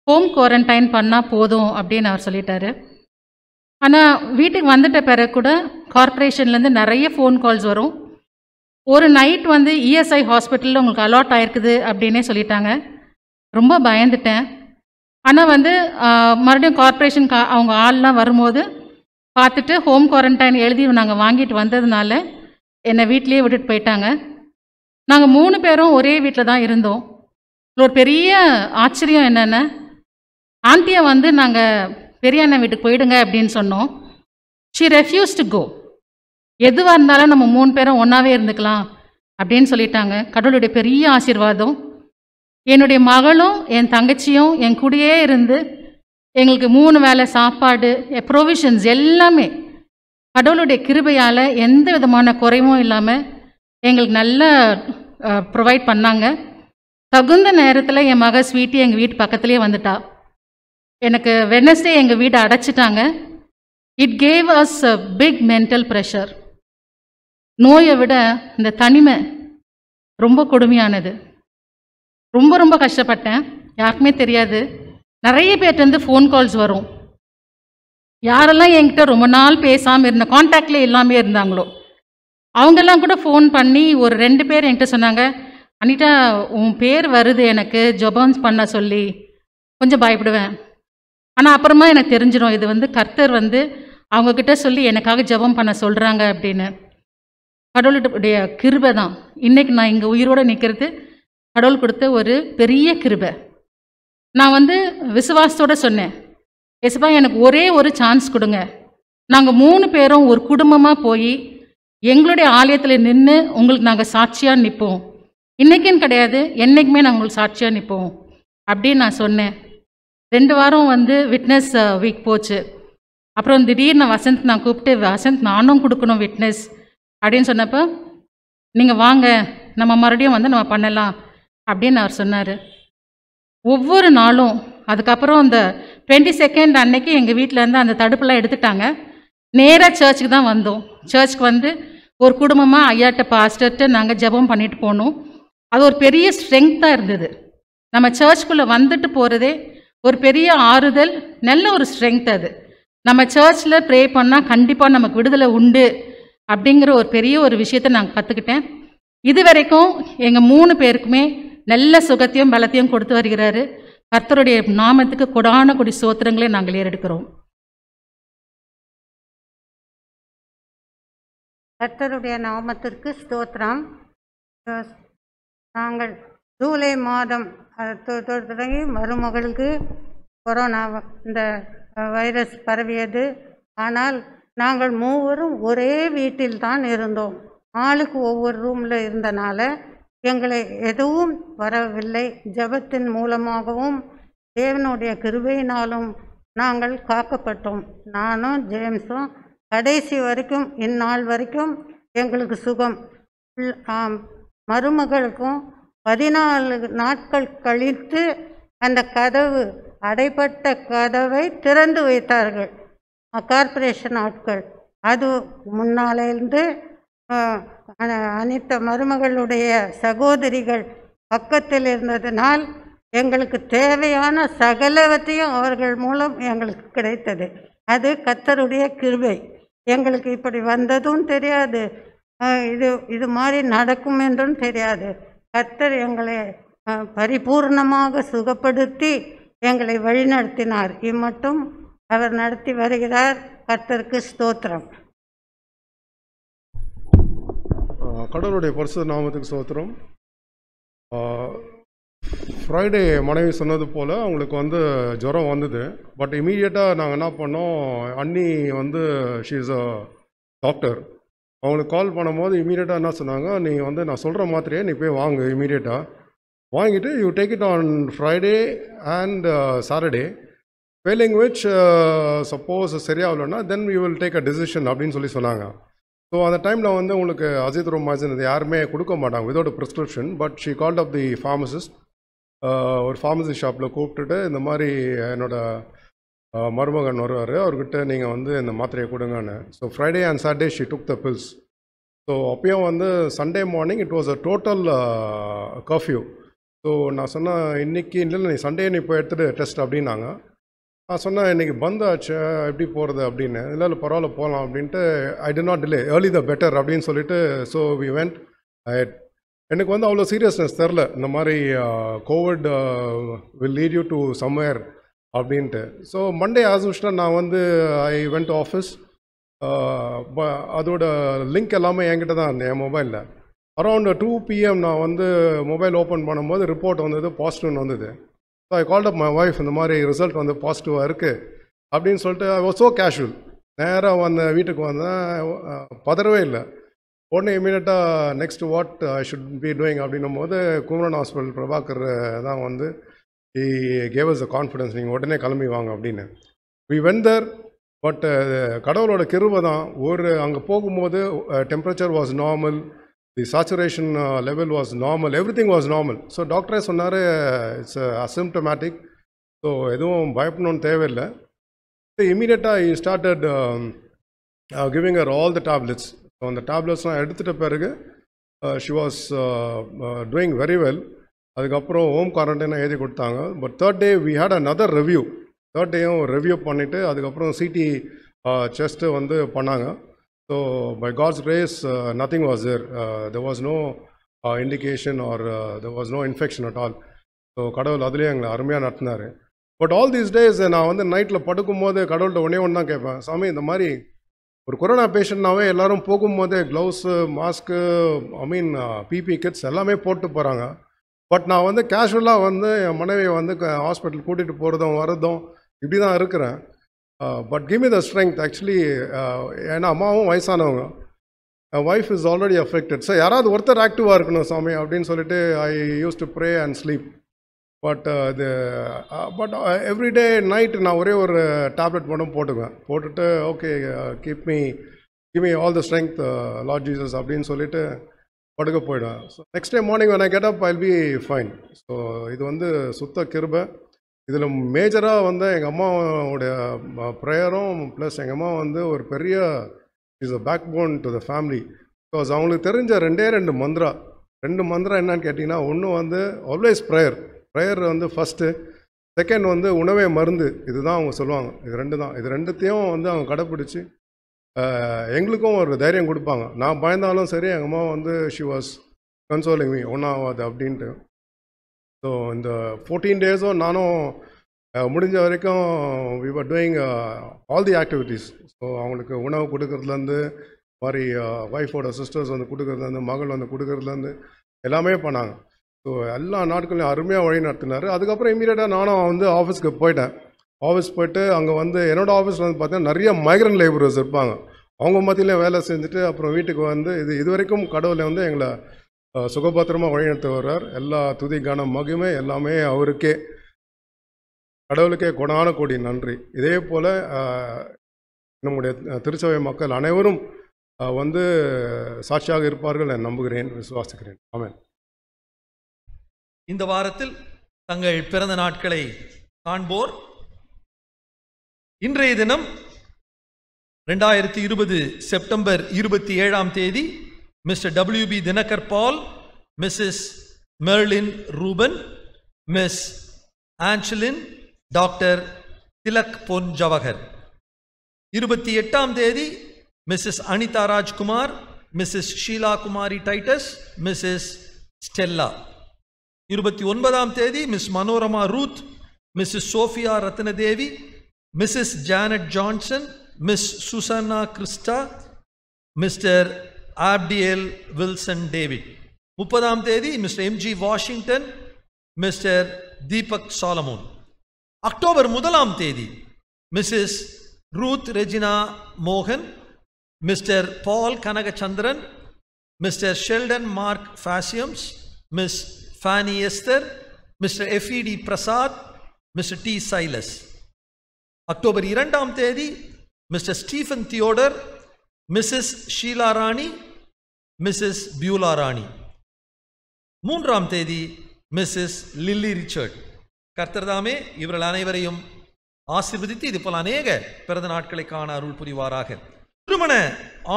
ஹோம் குவாரண்டைன் பண்ணால் போதும் அப்படின்னு அவர் சொல்லிட்டாரு ஆனால் வீட்டுக்கு வந்துட்ட பிறகு கூட கார்ப்பரேஷன்லேருந்து நிறைய ஃபோன் கால்ஸ் வரும் ஒரு நைட் வந்து இஎஸ்ஐ e ஹாஸ்பிட்டலில் உங்களுக்கு அலாட் ஆயிருக்குது அப்படின்னே சொல்லிட்டாங்க ரொம்ப பயந்துட்டேன் ஆனால் வந்து மறுபடியும் கார்ப்பரேஷன் கா அவங்க ஆள்லாம் வரும்போது பார்த்துட்டு ஹோம் குவாரண்டைன் எழுதி நாங்கள் வாங்கிட்டு வந்ததுனால என்னை வீட்லேயே விட்டுட்டு போயிட்டாங்க நாங்கள் மூணு பேரும் ஒரே வீட்டில் தான் இருந்தோம் ஒரு பெரிய ஆச்சரியம் என்னென்ன ஆண்டியை வந்து நாங்கள் பெரிய அண்ணன் வீட்டுக்கு போயிடுங்க அப்படின்னு சொன்னோம் ஷி ரெஃப்யூஸ் டு கோ எதுவாக இருந்தாலும் நம்ம மூணு பேரும் ஒன்றாவே இருந்துக்கலாம் அப்படின்னு சொல்லிட்டாங்க கடவுளுடைய பெரிய ஆசீர்வாதம் என்னுடைய மகளும் என் தங்கச்சியும் என் கூடயே இருந்து எங்களுக்கு மூணு வேலை சாப்பாடு ப்ரொவிஷன்ஸ் எல்லாமே கடவுளுடைய கிருபையால் எந்த விதமான குறைவும் இல்லாமல் எங்களுக்கு நல்லா ப்ரொவைட் பண்ணாங்க தகுந்த நேரத்தில் என் மக ஸ்வீட்டு எங்கள் வீட்டு பக்கத்துலேயே வந்துட்டா எனக்கு வெனஸ்டே எங்கள் வீடை அடைச்சிட்டாங்க it gave us a big mental pressure நோயை விட இந்த தனிமை ரொம்ப கொடுமையானது ரொம்ப ரொம்ப கஷ்டப்பட்டேன் யாருக்குமே தெரியாது நிறைய பேர்ட்டேருந்து ஃபோன் கால்ஸ் வரும் யாரெல்லாம் என்கிட்ட ரொம்ப நாள் பேசாமல் இருந்த காண்டாக்ட்லேயே இல்லாமல் இருந்தாங்களோ அவங்கெல்லாம் கூட ஃபோன் பண்ணி ஒரு ரெண்டு பேர் என்கிட்ட சொன்னாங்க அனிட்டா உன் பேர் வருது எனக்கு ஜொபான்ஸ் பண்ண சொல்லி கொஞ்சம் பயப்படுவேன் ஆனால் அப்புறமா எனக்கு தெரிஞ்சிடும் இது வந்து கர்த்தர் வந்து அவங்கக்கிட்ட சொல்லி எனக்காக ஜபம் பண்ண சொல்கிறாங்க அப்படின்னு கடவுளுடைய கிருபை தான் இன்றைக்கி நான் இங்கே உயிரோடு நிற்கிறது கடவுள் கொடுத்த ஒரு பெரிய கிருபை நான் வந்து விசுவாசத்தோடு சொன்னேன் எசுபா எனக்கு ஒரே ஒரு சான்ஸ் கொடுங்க நாங்கள் மூணு பேரும் ஒரு குடும்பமாக போய் எங்களுடைய ஆலயத்தில் நின்று உங்களுக்கு நாங்கள் சாட்சியாக நிற்போம் இன்றைக்கின்னு கிடையாது என்றைக்குமே நாங்கள் உங்களுக்கு சாட்சியாக நிற்போம் அப்படின்னு நான் சொன்னேன் ரெண்டு வாரம் வந்து விட்னஸ் வீக் போச்சு அப்புறம் திடீர்னு வசந்த் நான் கூப்பிட்டு வசந்த் நானும் கொடுக்கணும் விட்னஸ் அப்படின்னு சொன்னப்போ நீங்கள் வாங்க நம்ம மறுபடியும் வந்து நம்ம பண்ணலாம் அப்படின்னு அவர் சொன்னார் ஒவ்வொரு நாளும் அதுக்கப்புறம் அந்த டுவெண்ட்டி செகண்ட் அன்னைக்கு எங்கள் வீட்டிலேருந்து அந்த தடுப்பெல்லாம் எடுத்துட்டாங்க நேராக சர்ச்சுக்கு தான் வந்தோம் சர்ச்சுக்கு வந்து ஒரு குடும்பமாக ஐயாட்ட பாஸ்டர்கிட்ட நாங்கள் ஜபம் பண்ணிட்டு போனோம் அது ஒரு பெரிய ஸ்ட்ரெங்க்த்தாக இருந்தது நம்ம சர்ச்சுக்குள்ளே வந்துட்டு போகிறதே ஒரு பெரிய ஆறுதல் நல்ல ஒரு ஸ்ட்ரென்த் அது நம்ம சர்ச்சில் ப்ரே பண்ணால் கண்டிப்பாக நமக்கு விடுதலை உண்டு அப்படிங்கிற ஒரு பெரிய ஒரு விஷயத்தை நான் கற்றுக்கிட்டேன் இது வரைக்கும் எங்கள் மூணு பேருக்குமே நல்ல சுகத்தையும் பலத்தையும் கொடுத்து வருகிறாரு கர்த்தருடைய நாமத்துக்கு கொடான கொடி சோத்திரங்களே நாங்கள் ஏறெடுக்கிறோம் கர்த்தருடைய நாமத்திற்கு ஸ்தோத்திரம் நாங்கள் ஜூலை மாதம் தொடங்கி மருமகளுக்கு கொரோனா இந்த வைரஸ் பரவியது ஆனால் நாங்கள் மூவரும் ஒரே வீட்டில் தான் இருந்தோம் ஆளுக்கு ஒவ்வொரு ரூமில் இருந்தனால எங்களை எதுவும் வரவில்லை ஜபத்தின் மூலமாகவும் தேவனுடைய கிருபையினாலும் நாங்கள் காக்கப்பட்டோம் நானும் ஜேம்ஸும் கடைசி வரைக்கும் இந்நாள் வரைக்கும் எங்களுக்கு சுகம் மருமகளுக்கும் பதினாலு நாட்கள் கழித்து அந்த கதவு அடைப்பட்ட கதவை திறந்து வைத்தார்கள் கார்ப்பரேஷன் ஆட்கள் அது முன்னாலேருந்து அனைத்த மருமகளுடைய சகோதரிகள் பக்கத்தில் இருந்ததினால் எங்களுக்கு தேவையான சகலவத்தையும் அவர்கள் மூலம் எங்களுக்கு கிடைத்தது அது கத்தருடைய கிருபை எங்களுக்கு இப்படி வந்ததும் தெரியாது இது இது மாதிரி நடக்கும் என்றும் தெரியாது கர்த்தர் எங்களை பரிபூர்ணமாக சுகப்படுத்தி எங்களை வழிநடத்தினார் இம்மட்டும் அவர் நடத்தி வருகிறார் கர்த்தருக்கு ஸ்தோத்திரம் கடவுளுடைய பரிசு நாமத்துக்கு ஸ்தோத்திரம் ஃப்ரைடே மனைவி சொன்னது போல் அவங்களுக்கு வந்து ஜுரம் வந்தது பட் இமீடியட்டாக நாங்கள் என்ன பண்ணோம் அண்ணி வந்து ஷீ இஸ் அ டாக்டர் அவங்களுக்கு கால் பண்ணும்போது இமீடியட்டாக என்ன சொன்னாங்க நீ வந்து நான் சொல்கிற மாத்திரையே நீ போய் வாங்கு இமீடியட்டாக வாங்கிட்டு you take it on Friday and Saturday failing which suppose சரியாகலன்னா then you will take a decision அப்படின்னு சொல்லி சொன்னாங்க ஸோ அந்த டைமில் வந்து உங்களுக்கு அஜித் ரோமாஜின் இது யாருமே கொடுக்க மாட்டாங்க without prescription but she called up the pharmacist ஒரு ஃபார்மசி ஷாப்பில் கூப்பிட்டுட்டு இந்த மாதிரி என்னோடய மருமகன் வருவார் அவர்கிட்ட நீங்கள் வந்து இந்த மாத்திரையை கொடுங்கன்னு so Friday and Saturday she took the pills so அப்பயும் வந்து Sunday morning it was a total curfew so நான் சொன்னேன் இன்றைக்கி இல்லை நீ சண்டே நீ போய் எடுத்துகிட்டு டெஸ்ட் அப்படின்னாங்க நான் சொன்னேன் இன்றைக்கி பந்த் ஆச்சு எப்படி போகிறது அப்படின்னு இல்லை இல்லை பரவாயில்ல போகலாம் அப்படின்ட்டு I did not delay early the better அப்படின்னு சொல்லிட்டு ஸோ வி வெண்ட் எனக்கு வந்து அவ்வளோ சீரியஸ்னஸ் தெரில இந்த மாதிரி COVID will lead you to somewhere அப்படின்ட்டு ஸோ மண்டே ஆஸ் நான் வந்து ஐ வெண்ட் ஆஃபீஸ் அதோட லிங்க் எல்லாமே என்கிட்ட தான் என் மொபைலில் அரௌண்ட் டூ பிஎம் நான் வந்து மொபைல் ஓப்பன் பண்ணும்போது ரிப்போர்ட் வந்தது பாசிட்டிவ்னு வந்தது so I called up my wife இந்த மாதிரி ரிசல்ட் வந்து பாசிட்டிவாக இருக்குது அப்படின்னு சொல்லிட்டு ஐ வாஸ் ஸோ கேஷுவல் நேராக வந்த வீட்டுக்கு வந்தேன் பதறவே இல்லை உடனே இமீடியட்டாக next what I should be doing அப்படின்னும் போது குமரன் ஹாஸ்பிட்டல் பிரபாகர் தான் வந்து he gave us a confidence நீங்கள் உடனே கிளம்பி வாங்க அப்படின்னு வி வெந்தர் பட் கடவுளோட கிருவை தான் ஒரு அங்கே போகும்போது temperature was normal the saturation level was normal everything was normal so டாக்டரே சொன்னார் இட்ஸ் அசிம்டமேட்டிக் ஸோ எதுவும் பயப்படணும்னு தேவையில்லை இமீடியட்டாக he started giving her all the tablets so அந்த டேப்லெட்ஸ்லாம் எடுத்துகிட்ட பிறகு she was doing very well அதுக்கப்புறம் ஹோம் குவாரண்டைனாக எழுதி கொடுத்தாங்க but third day we had another review third டேயும் ரிவ்யூ பண்ணிவிட்டு அதுக்கப்புறம் சிடி செஸ்ட்டு uh, வந்து பண்ணாங்க so by God's grace nothing was இர் there was no indication or there was no infection at all so கடவுள் அதுலேயே எங்களை அருமையாக நடத்தினார் பட் ஆல் தீஸ் டேஸ் நான் வந்து நைட்டில் படுக்கும்போது கடவுள்கிட்ட ஒன்றே ஒன்று தான் கேட்பேன் சாமி இந்த மாதிரி ஒரு கொரோனா பேஷண்ட்னாவே எல்லோரும் போகும்போதே gloves mask I mean PP kits எல்லாமே போட்டு போகிறாங்க பட் நான் வந்து கேஷுவலாக வந்து என் மனைவியை வந்து ஹாஸ்பிட்டல் கூட்டிகிட்டு போகிறதும் வரதும் இப்படி தான் இருக்கிறேன் but give me the strength actually ஏன்னா அம்மாவும் வயசானவங்க wife is already affected so யாராவது ஒருத்தர் ஆக்டிவாக இருக்கணும் சாமி அப்படின்னு சொல்லிட்டு I use to pray and sleep but இது பட் எவ்ரிடே நைட்டு நான் ஒரே ஒரு டேப்லெட் மட்டும் போட்டுக்குவேன் போட்டுட்டு okay keep me give me all the strength Lord Jesus அப்படின்னு சொல்லிவிட்டு படுக்க போயிடும் ஸோ நெக்ஸ்ட் டே மார்னிங் வேணா கேட்டால் up I be fine so இது வந்து சுத்த கிருபை இதில் மேஜராக வந்து எங்கள் அம்மாவோடைய ப்ரேயரும் ப்ளஸ் எங்கள் அம்மா வந்து ஒரு பெரிய is a backbone to the family because அவங்களுக்கு தெரிஞ்ச ரெண்டே ரெண்டு மந்திரா ரெண்டு மந்திரா என்னன்னு கேட்டிங்கன்னா ஒன்று வந்து ஆல்வேஸ் ப்ரேயர் ப்ரேயர் வந்து ஃபஸ்ட்டு செகண்ட் வந்து உணவே மருந்து இதுதான் அவங்க சொல்லுவாங்க இது ரெண்டு தான் இது ரெண்டுத்தையும் வந்து அவங்க கடைப்பிடிச்சி எங்களுக்கும் ஒரு தைரியம் கொடுப்பாங்க நான் பயந்தாலும் சரி எங்கள் அம்மா வந்து ஷி வாஸ் கன்சோலிங் மீ ஆகாது அப்படின்ட்டு ஸோ இந்த ஃபோர்டீன் டேஸும் நானும் முடிஞ்ச வரைக்கும் we are doing all the activities so அவங்களுக்கு உணவு கொடுக்கறதுலேருந்து மாதிரி ஒய்ஃபோட சிஸ்டர்ஸ் வந்து கொடுக்குறதுலேருந்து மகள் வந்து கொடுக்குறதுலேருந்து எல்லாமே பண்ணாங்க ஸோ எல்லா நாட்களையும் அருமையாக வழி நடத்தினார் அதுக்கப்புறம் இமீடியட்டாக நானும் வந்து ஆஃபீஸ்க்கு போயிட்டேன் ஆஃபீஸ் போய்ட்டு அங்கே வந்து என்னோடய ஆஃபீஸில் வந்து பார்த்தீங்கன்னா நிறைய மைக்ரண்ட் லேபரர்ஸ் இருப்பாங்க அவங்க மத்தியில் வேலை செஞ்சுட்டு அப்புறம் வீட்டுக்கு வந்து இது இதுவரைக்கும் கடவுளை வந்து எங்களை சுகபத்திரமாக வழிநடத்தி வர்றார் எல்லா துதி கன மகிமை எல்லாமே அவருக்கே கடவுளுக்கே கொடான கோடி நன்றி இதே போல் நம்முடைய திருச்சபை மக்கள் அனைவரும் வந்து சாட்சியாக இருப்பார்கள் நான் நம்புகிறேன் விசுவாசிக்கிறேன் ஆமேன் இந்த வாரத்தில் தங்கள் பிறந்த நாட்களை காண்போர் இன்றைய தினம் ரெண்டாயிரத்தி இருபது செப்டம்பர் இருபத்தி ஏழாம் தேதி Mr W P Dinakar Paul Mrs Merlin Reuben Miss Angeline doctor Tilak Pon Jawahar இருபத்தி எட்டாம் தேதி Mrs Anitha Rajkumar Mrs Sheela Kumari Titus Mrs Stella இருபத்தி ஒன்பதாம் தேதி Miss Manorama Ruth Mrs Sophia Rathnadevi Mrs Janet Johnson Miss Susanna Christa Mr Abdiel Wilson David முப்பதாம் தேதி Mr M G Washington Mr Deepak Solomon October முதலாம் தேதி மிஸ்ஸஸ் ரூத் ரெஜினா மோகன் Mr Paul Kanagachandran Mr Sheldon mark ஃபாசியம்ஸ் Miss Fanny Esther Mr FED Prasad Mr D Silas October இரண்டாம் தேதி Mr Stephen Theodore Mrs Sheela Rani Mrs Beulah Rani மூன்றாம் தேதி Mrs lily Richard கர்த்தர்தாமே இவர்கள் அனைவரையும் ஆசிர்வதித்து இது போல அநேக பிறந்த நாட்களை காண அருள் புரிவாராக திருமண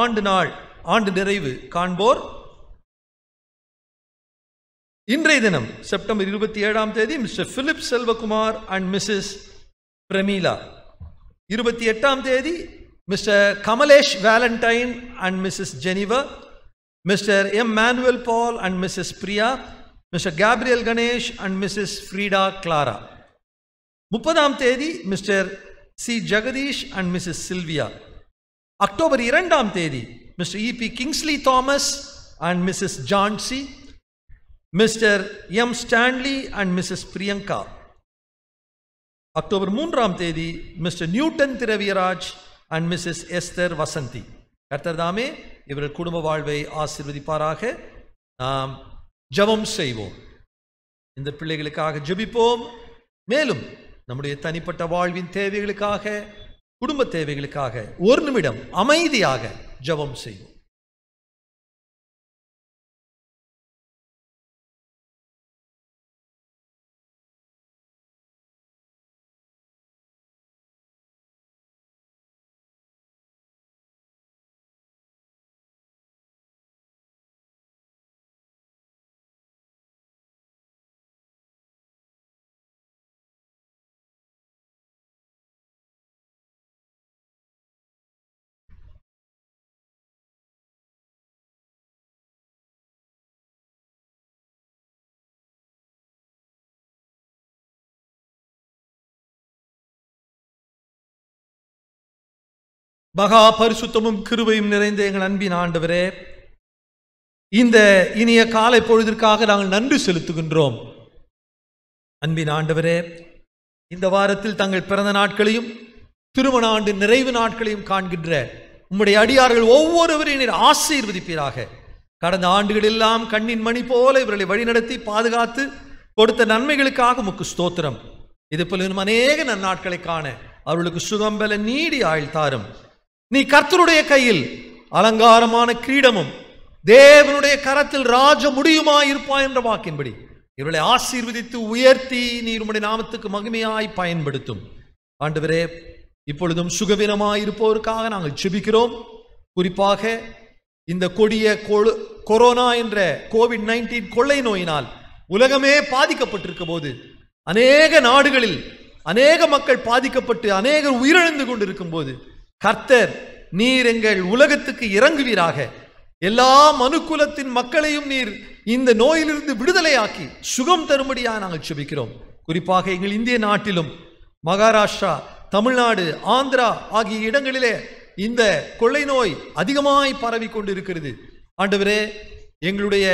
ஆண்டு நாள் ஆண்டு நிறைவு காண்போர் இன்றைய தினம் செப்டம்பர் இருபத்தி ஏழாம் தேதி Mr Philip Selvakumar and Mrs Pramila இருபத்தி எட்டாம் தேதி Mr Kamalesh Valentine and Mrs Jennifer Mr M Manuel Paul and Mrs Priya Mr Gabriel Ganesh and Mrs Frieda Clara முப்பதாம் தேதி Mr C Jagadish and Mrs Sylvia October இரண்டாம் தேதி Mr EP Kingsley Thomas and Mrs Jhansi Mr M Stanley and Mrs Priyanka October மூன்றாம் தேதி Mr Newton Thiraviyaraj and Mrs Esther Vasanthi கர்த்தர் தாமே இவர்கள் குடும்ப வாழ்வை ஆசிர்வதிப்பாராக நாம் ஜபம் செய்வோம் இந்த பிள்ளைகளுக்காக ஜபிப்போம் மேலும் நம்முடைய தனிப்பட்ட வாழ்வின் தேவைகளுக்காக குடும்ப தேவைகளுக்காக ஒரு நிமிடம் அமைதியாக ஜபம் செய்வோம் பகா பரிசுத்தமும் கிருபையும் நிறைந்த எங்கள் அன்பின் ஆண்டவரே இந்த இனிய காலை பொழுதிற்காக நாங்கள் நன்றி செலுத்துகின்றோம் அன்பின் ஆண்டவரே இந்த வாரத்தில் தங்கள் பிறந்த நாட்களையும் திருமண ஆண்டு நிறைவு நாட்களையும் காண்கின்ற உம்முடைய அடியார்கள் ஒவ்வொருவரையும் நீர் ஆசீர்வதிப்பீராக கடந்த ஆண்டுகளெல்லாம் கண்ணின் மணி போல இவர்களை வழிநடத்தி பாதுகாத்து கொடுத்த நன்மைகளுக்காக முக்கு ஸ்தோத்திரம் இது போல இன்னும் அநேக நன்னாட்களை காண அவர்களுக்கு சுகம்பல நீடி ஆழ்த்தாரும் நீ கர்த்தருடைய கையில் அலங்காரமான கிரீடமும் தேவனுடைய கரத்தில் ராஜ முடியுமா இருப்பாய் என்ற வாக்கின்படி இவர்களை ஆசீர்வதித்து உயர்த்தி நீ உம்முடைய நாமத்துக்கு மகிமையாய் பயன்படுத்தும் ஆண்டவரே இப்பொழுதும் சுகவீனமாய் இருப்போருக்காக நாங்கள் செபிக்கிறோம் குறிப்பாக இந்த கொடிய கொரோனா என்ற கோவிட் நைன்டீன் கொள்ளை நோயினால் உலகமே பாதிக்கப்பட்டிருக்க போது அநேக நாடுகளில் அநேக மக்கள் பாதிக்கப்பட்டு அநேகர் உயிரிழந்து கொண்டிருக்கும் போது கர்த்தர் நீர் எங்கள் உலகத்துக்கு இறங்குவீராக எல்லா மனுக்குலத்தின் மக்களையும் நீர் இந்த நோயிலிருந்து விடுதலையாக்கி சுகம் தரும்படியாக நாங்கள் சுபிக்கிறோம் குறிப்பாக எங்கள் இந்திய நாட்டிலும் மகாராஷ்டிரா தமிழ்நாடு ஆந்திரா ஆகிய இடங்களிலே இந்த கொள்ளை நோய் அதிகமாய் பரவி கொண்டு இருக்கிறது ஆண்டவரே எங்களுடைய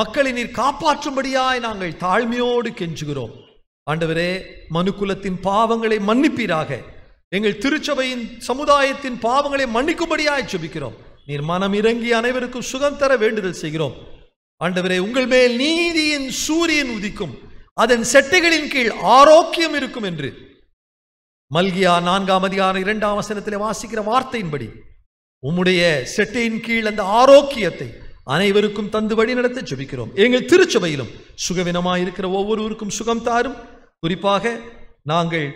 மக்களை நீர் காப்பாற்றும்படியாய் நாங்கள் தாழ்மையோடு கெஞ்சுகிறோம் ஆண்டவரே மனுக்குலத்தின் பாவங்களை மன்னிப்பீராக எங்கள் திருச்சபையின் சமுதாயத்தின் பாவங்களை மன்னிக்கும்படியாய் சுபிக்கிறோம் நீர் மனம் இறங்கி அனைவருக்கும் சுகம் தர வேண்டுதல் செய்கிறோம் ஆண்டவரே உங்கள் மேல் நீதியின் சூரியன் உதிக்கும் அதன் செட்டைகளின் கீழ் ஆரோக்கியம் இருக்கும் என்று மல்கியா நான்காம் அதிகாரம் இரண்டாம் வசனத்தில் வாசிக்கிற வார்த்தையின்படி உம்முடைய செட்டையின் கீழ் அந்த ஆரோக்கியத்தை அனைவருக்கும் தந்து வழி நடத்த ஜபிக்கிறோம் எங்கள் திருச்சபையிலும் சுகவீனமாக இருக்கிற ஒவ்வொருவருக்கும் சுகம் தாரும் குறிப்பாக நாங்கள்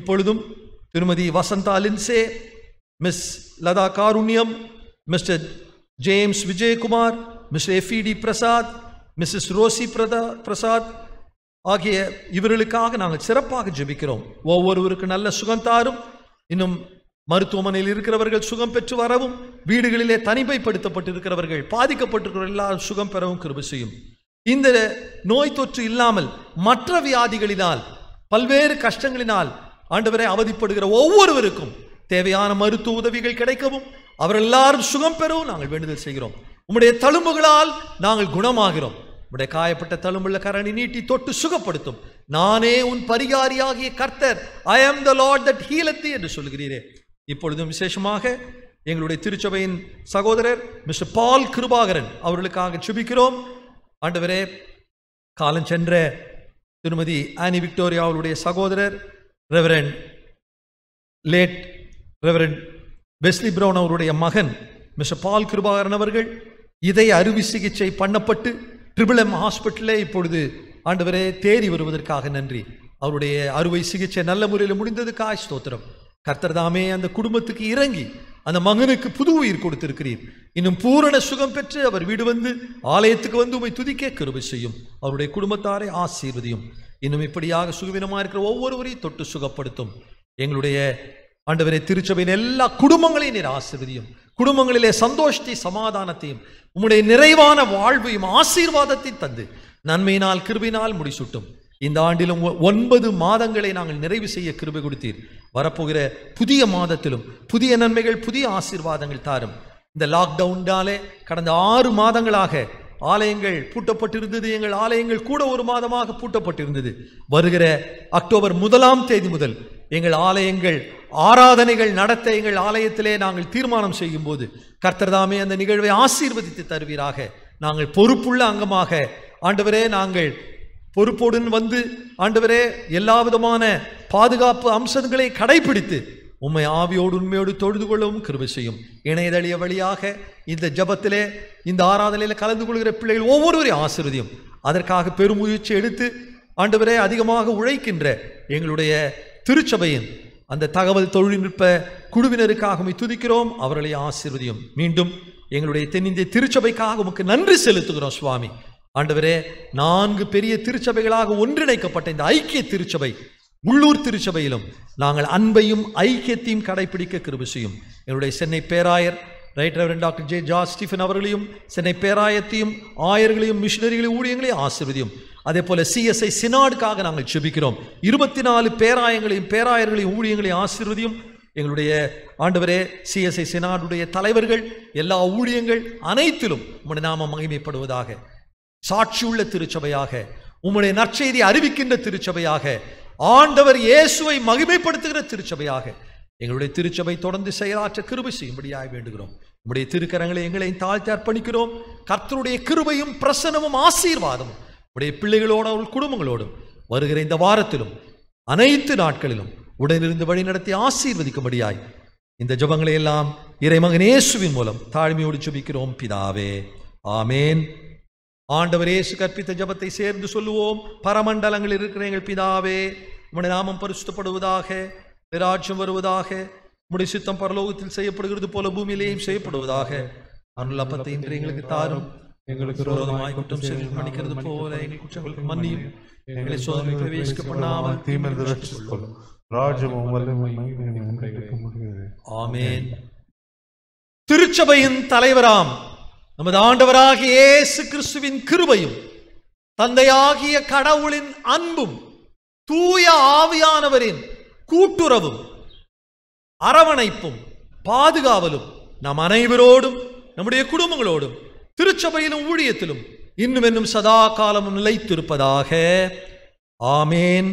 இப்பொழுதும் திருமதி Vasantha Lindsay Miss Latha Karunyam Mr James Vijayakumar Mr F D Prasad Mrs Rosy பிரதா பிரசாத் ஆகிய இவர்களுக்காக நாங்கள் சிறப்பாக ஜெபிக்கிறோம் ஒவ்வொருவருக்கு நல்ல சுகம் தாரும் இன்னும் மருத்துவமனையில் இருக்கிறவர்கள் சுகம் பெற்று வரவும் வீடுகளிலே தனிமைப்படுத்தப்பட்டிருக்கிறவர்கள் பாதிக்கப்பட்டிருக்கிற எல்லாரும் சுகம் பெறவும் கிருபி செய்யும் இந்த நோய் தொற்று இல்லாமல் மற்ற வியாதிகளினால் பல்வேறு கஷ்டங்களினால் ஆண்டவரை அவதிப்படுகிற ஒவ்வொருவருக்கும் தேவையான மருத்துவ உதவிகள் கிடைக்கவும் அவர் எல்லாரும் சுகம் பெறவும் நாங்கள் வேண்டுதல் செய்கிறோம் உம்முடைய தழும்புகளால் நாங்கள் குணமாகிறோம் உடைய காயப்பட்ட தழும்புள்ள கரணி நீட்டி தொட்டு சுகப்படுத்தும் நானே உன் பரிகாரியாகிய கர்த்தர் ஐ ஆம் த லார்ட் தட் ஹீலத்தி என்று சொல்கிறீரே இப்பொழுதும் விசேஷமாக எங்களுடைய திருச்சபையின் சகோதரர் மிஸ்டர் பால் கிருபாகரன் அவர்களுக்காக சுபிக்கிறோம் ஆண்டவரே காலம் சென்ற திருமதி ஆனி விக்டோரியா அவருடைய சகோதரர் reverend late reverend Wesley Brown அவருடைய மகன் மிஸ்டர் பால் கிருபாகரன் அவர்கள் இதய அறுவை சிகிச்சை பண்ணப்பட்டு ட்ரிபிள் எம் ஹாஸ்பிட்டலே இப்பொழுது ஆண்டவரே தேறி வருவதற்காக நன்றி அவருடைய அறுவை சிகிச்சை நல்ல முறையில் முடிந்தது காய் ஸ்தோத்திரம் கர்த்தர் தாமே அந்த குடும்பத்துக்கு இறங்கி அந்த மகனுக்கு புது உயிர் கொடுத்திருக்கிறீர் இன்னும் பூரண சுகம் பெற்று அவர் வீடு வந்து ஆலயத்துக்கு வந்து உமை துதிக்க கருவை செய்யும் அவருடைய குடும்பத்தாரை ஆசீர்வதியும் இன்னும் இப்படியாக சுகவீனமாக இருக்கிற ஒவ்வொருவரையும் தொட்டு சுகப்படுத்தும் எங்களுடைய ஆண்டவரை திருச்சபையின் எல்லா குடும்பங்களையும் நீர் ஆசிரியம் குடும்பங்களிலே சந்தோஷத்தையும் சமாதானத்தையும் உம்முடைய நிறைவான வாழ்வையும் ஆசீர்வாதத்தையும் தந்து நன்மையினால் கிருபினால் முடிசூட்டும் இந்த ஆண்டிலும் ஒன்பது மாதங்களை நாங்கள் நிறைவு செய்ய கிருபை கொடுத்தீர் வரப்போகிற புதிய மாதத்திலும் புதிய நன்மைகள் புதிய ஆசீர்வாதங்கள் தாரும் இந்த லாக்டவுனாலே கடந்த ஆறு மாதங்களாக ஆலயங்கள் பூட்டப்பட்டிருந்தது எங்கள் ஆலயங்கள் கூட ஒரு மாதமாக பூட்டப்பட்டிருந்தது வருகிற அக்டோபர் முதலாம் தேதி முதல் எங்கள் ஆலயங்கள் ஆராதனைகள் நடத்த எங்கள் ஆலயத்திலே நாங்கள் தீர்மானம் செய்யும் போது கர்த்தர்தாமே அந்த நிகழ்வை ஆசீர்வதித்து தருவீராக நாங்கள் பொறுப்புள்ள அங்கமாக ஆண்டவரே நாங்கள் பொறுப்புடன் வந்து ஆண்டவரே எல்லா விதமான பாதுகாப்பு அம்சங்களை கடைபிடித்து உண்மை ஆவியோடு உண்மையோடு தொழுது கொள்ளவும் கிருபை செய்யும் இணையதழிய வழியாக இந்த ஜபத்திலே இந்த ஆராதனையில் கலந்து கொள்கிற பிள்ளைகள் ஒவ்வொருவரையும் ஆசிரியம் அதற்காக பெருமுயற்சி எடுத்து ஆண்டவரே அதிகமாக உழைக்கின்ற எங்களுடைய திருச்சபையின் அந்த தகவல் தொழில்நுட்ப குழுவினருக்காக துதிக்கிறோம் அவர்களை ஆசிர்வதியும் மீண்டும் எங்களுடைய தென்னிந்திய திருச்சபைக்காக உமக்கு நன்றி செலுத்துகிறோம் சுவாமி ஆண்டவரே நான்கு பெரிய திருச்சபைகளாக ஒன்றிணைக்கப்பட்ட இந்த ஐக்கிய திருச்சபை உள்ளூர் திருச்சபையிலும் நாங்கள் அன்பையும் ஐக்கியத்தையும் கடைபிடிக்க கிருபி செய்யும் என்னுடைய சென்னை பேராயர் ரைட் ரெவரன் டாக்டர் ஜே ஜா ஸ்டீஃபன் அவர்களையும் சென்னை பேராயத்தையும் ஆயர்களையும் மிஷினரிகளையும் ஊழியங்களையும் ஆசிர்வதியும் அதே போல சிஎஸ்ஐ சினாடுக்காக நாங்கள் செபிக்கிறோம் இருபத்தி நாலு பேராயங்களையும் பேராயர்களையும் ஊழியங்களையும் ஆசிர்வதியும் எங்களுடைய ஆண்டவரே சிஎஸ்ஐ சினாடுடைய தலைவர்கள் எல்லா ஊழியங்கள் அனைத்திலும் உம்முடைய நாம மகிமைப்படுவதாக சாட்சியுள்ள திருச்சபையாக உம்முடைய நற்செய்தி அறிவிக்கின்ற திருச்சபையாக ஆண்டவர் இயேசுவை மகிமைப்படுத்துகிற திருச்சபையாக எங்களுடைய திருச்சபை தொடர்ந்து செயலாற்ற கிருபை செய்யும்படியாக வேண்டுகிறோம் உங்களுடைய திருக்கரங்களை எங்களை தாழ்த்தி அர்ப்பணிக்கிறோம் கர்த்தருடைய கிருபையும் பிரசனமும் ஆசீர்வாதமும் உடைய பிள்ளைகளோட அவர்கள் குடும்பங்களோடும் வருகிற இந்த வாரத்திலும் அனைத்து நாட்களிலும் உடனிருந்து வழி நடத்தி ஆசீர்வதிக்கும்படியாய் இந்த ஜபங்களை எல்லாம் இறைமகன் இயேசுவின் மூலம் தாழ்மையோடு சுபிக்கிறோம் பிதாவே ஆமேன் ஆண்டவரேசு கற்பித்த ஜபத்தை சேர்ந்து சொல்லுவோம் பரமண்டலங்களில் இருக்கிற எங்கள் பிதாவே உடைய நாமம் பரிசுத்தப்படுவதாக நிராட்சம் வருவதாக உடைய சித்தம் பரலோகத்தில் செய்யப்படுகிறது போல பூமியிலேயும் செய்யப்படுவதாக அருள் இன்று எங்களுக்கு தாரும் எங்களுக்கு குற்றம் மன்னிக்கிறது போல எங்கள் குற்றங்களுக்கு மன்னியும் எங்களை சோதனை பிரவேசிக்க பண்ணாமல் ராஜமும் ஆமேன் திருச்சபையின் தலைவராம் நமது ஆண்டவராக இயேசு கிறிஸ்துவின் கிருபையும் தந்தையாகிய கடவுளின் அன்பும் தூய ஆவியானவரின் கூட்டுறவும் அரவணைப்பும் பாதுகாவலும் நம் அனைவரோடும் நம்முடைய குடும்பங்களோடும் திருச்சபையிலும் ஊழியத்திலும் இன்னும் இன்னும் சதா காலமும் நிலைத்திருப்பதாக ஆமேன்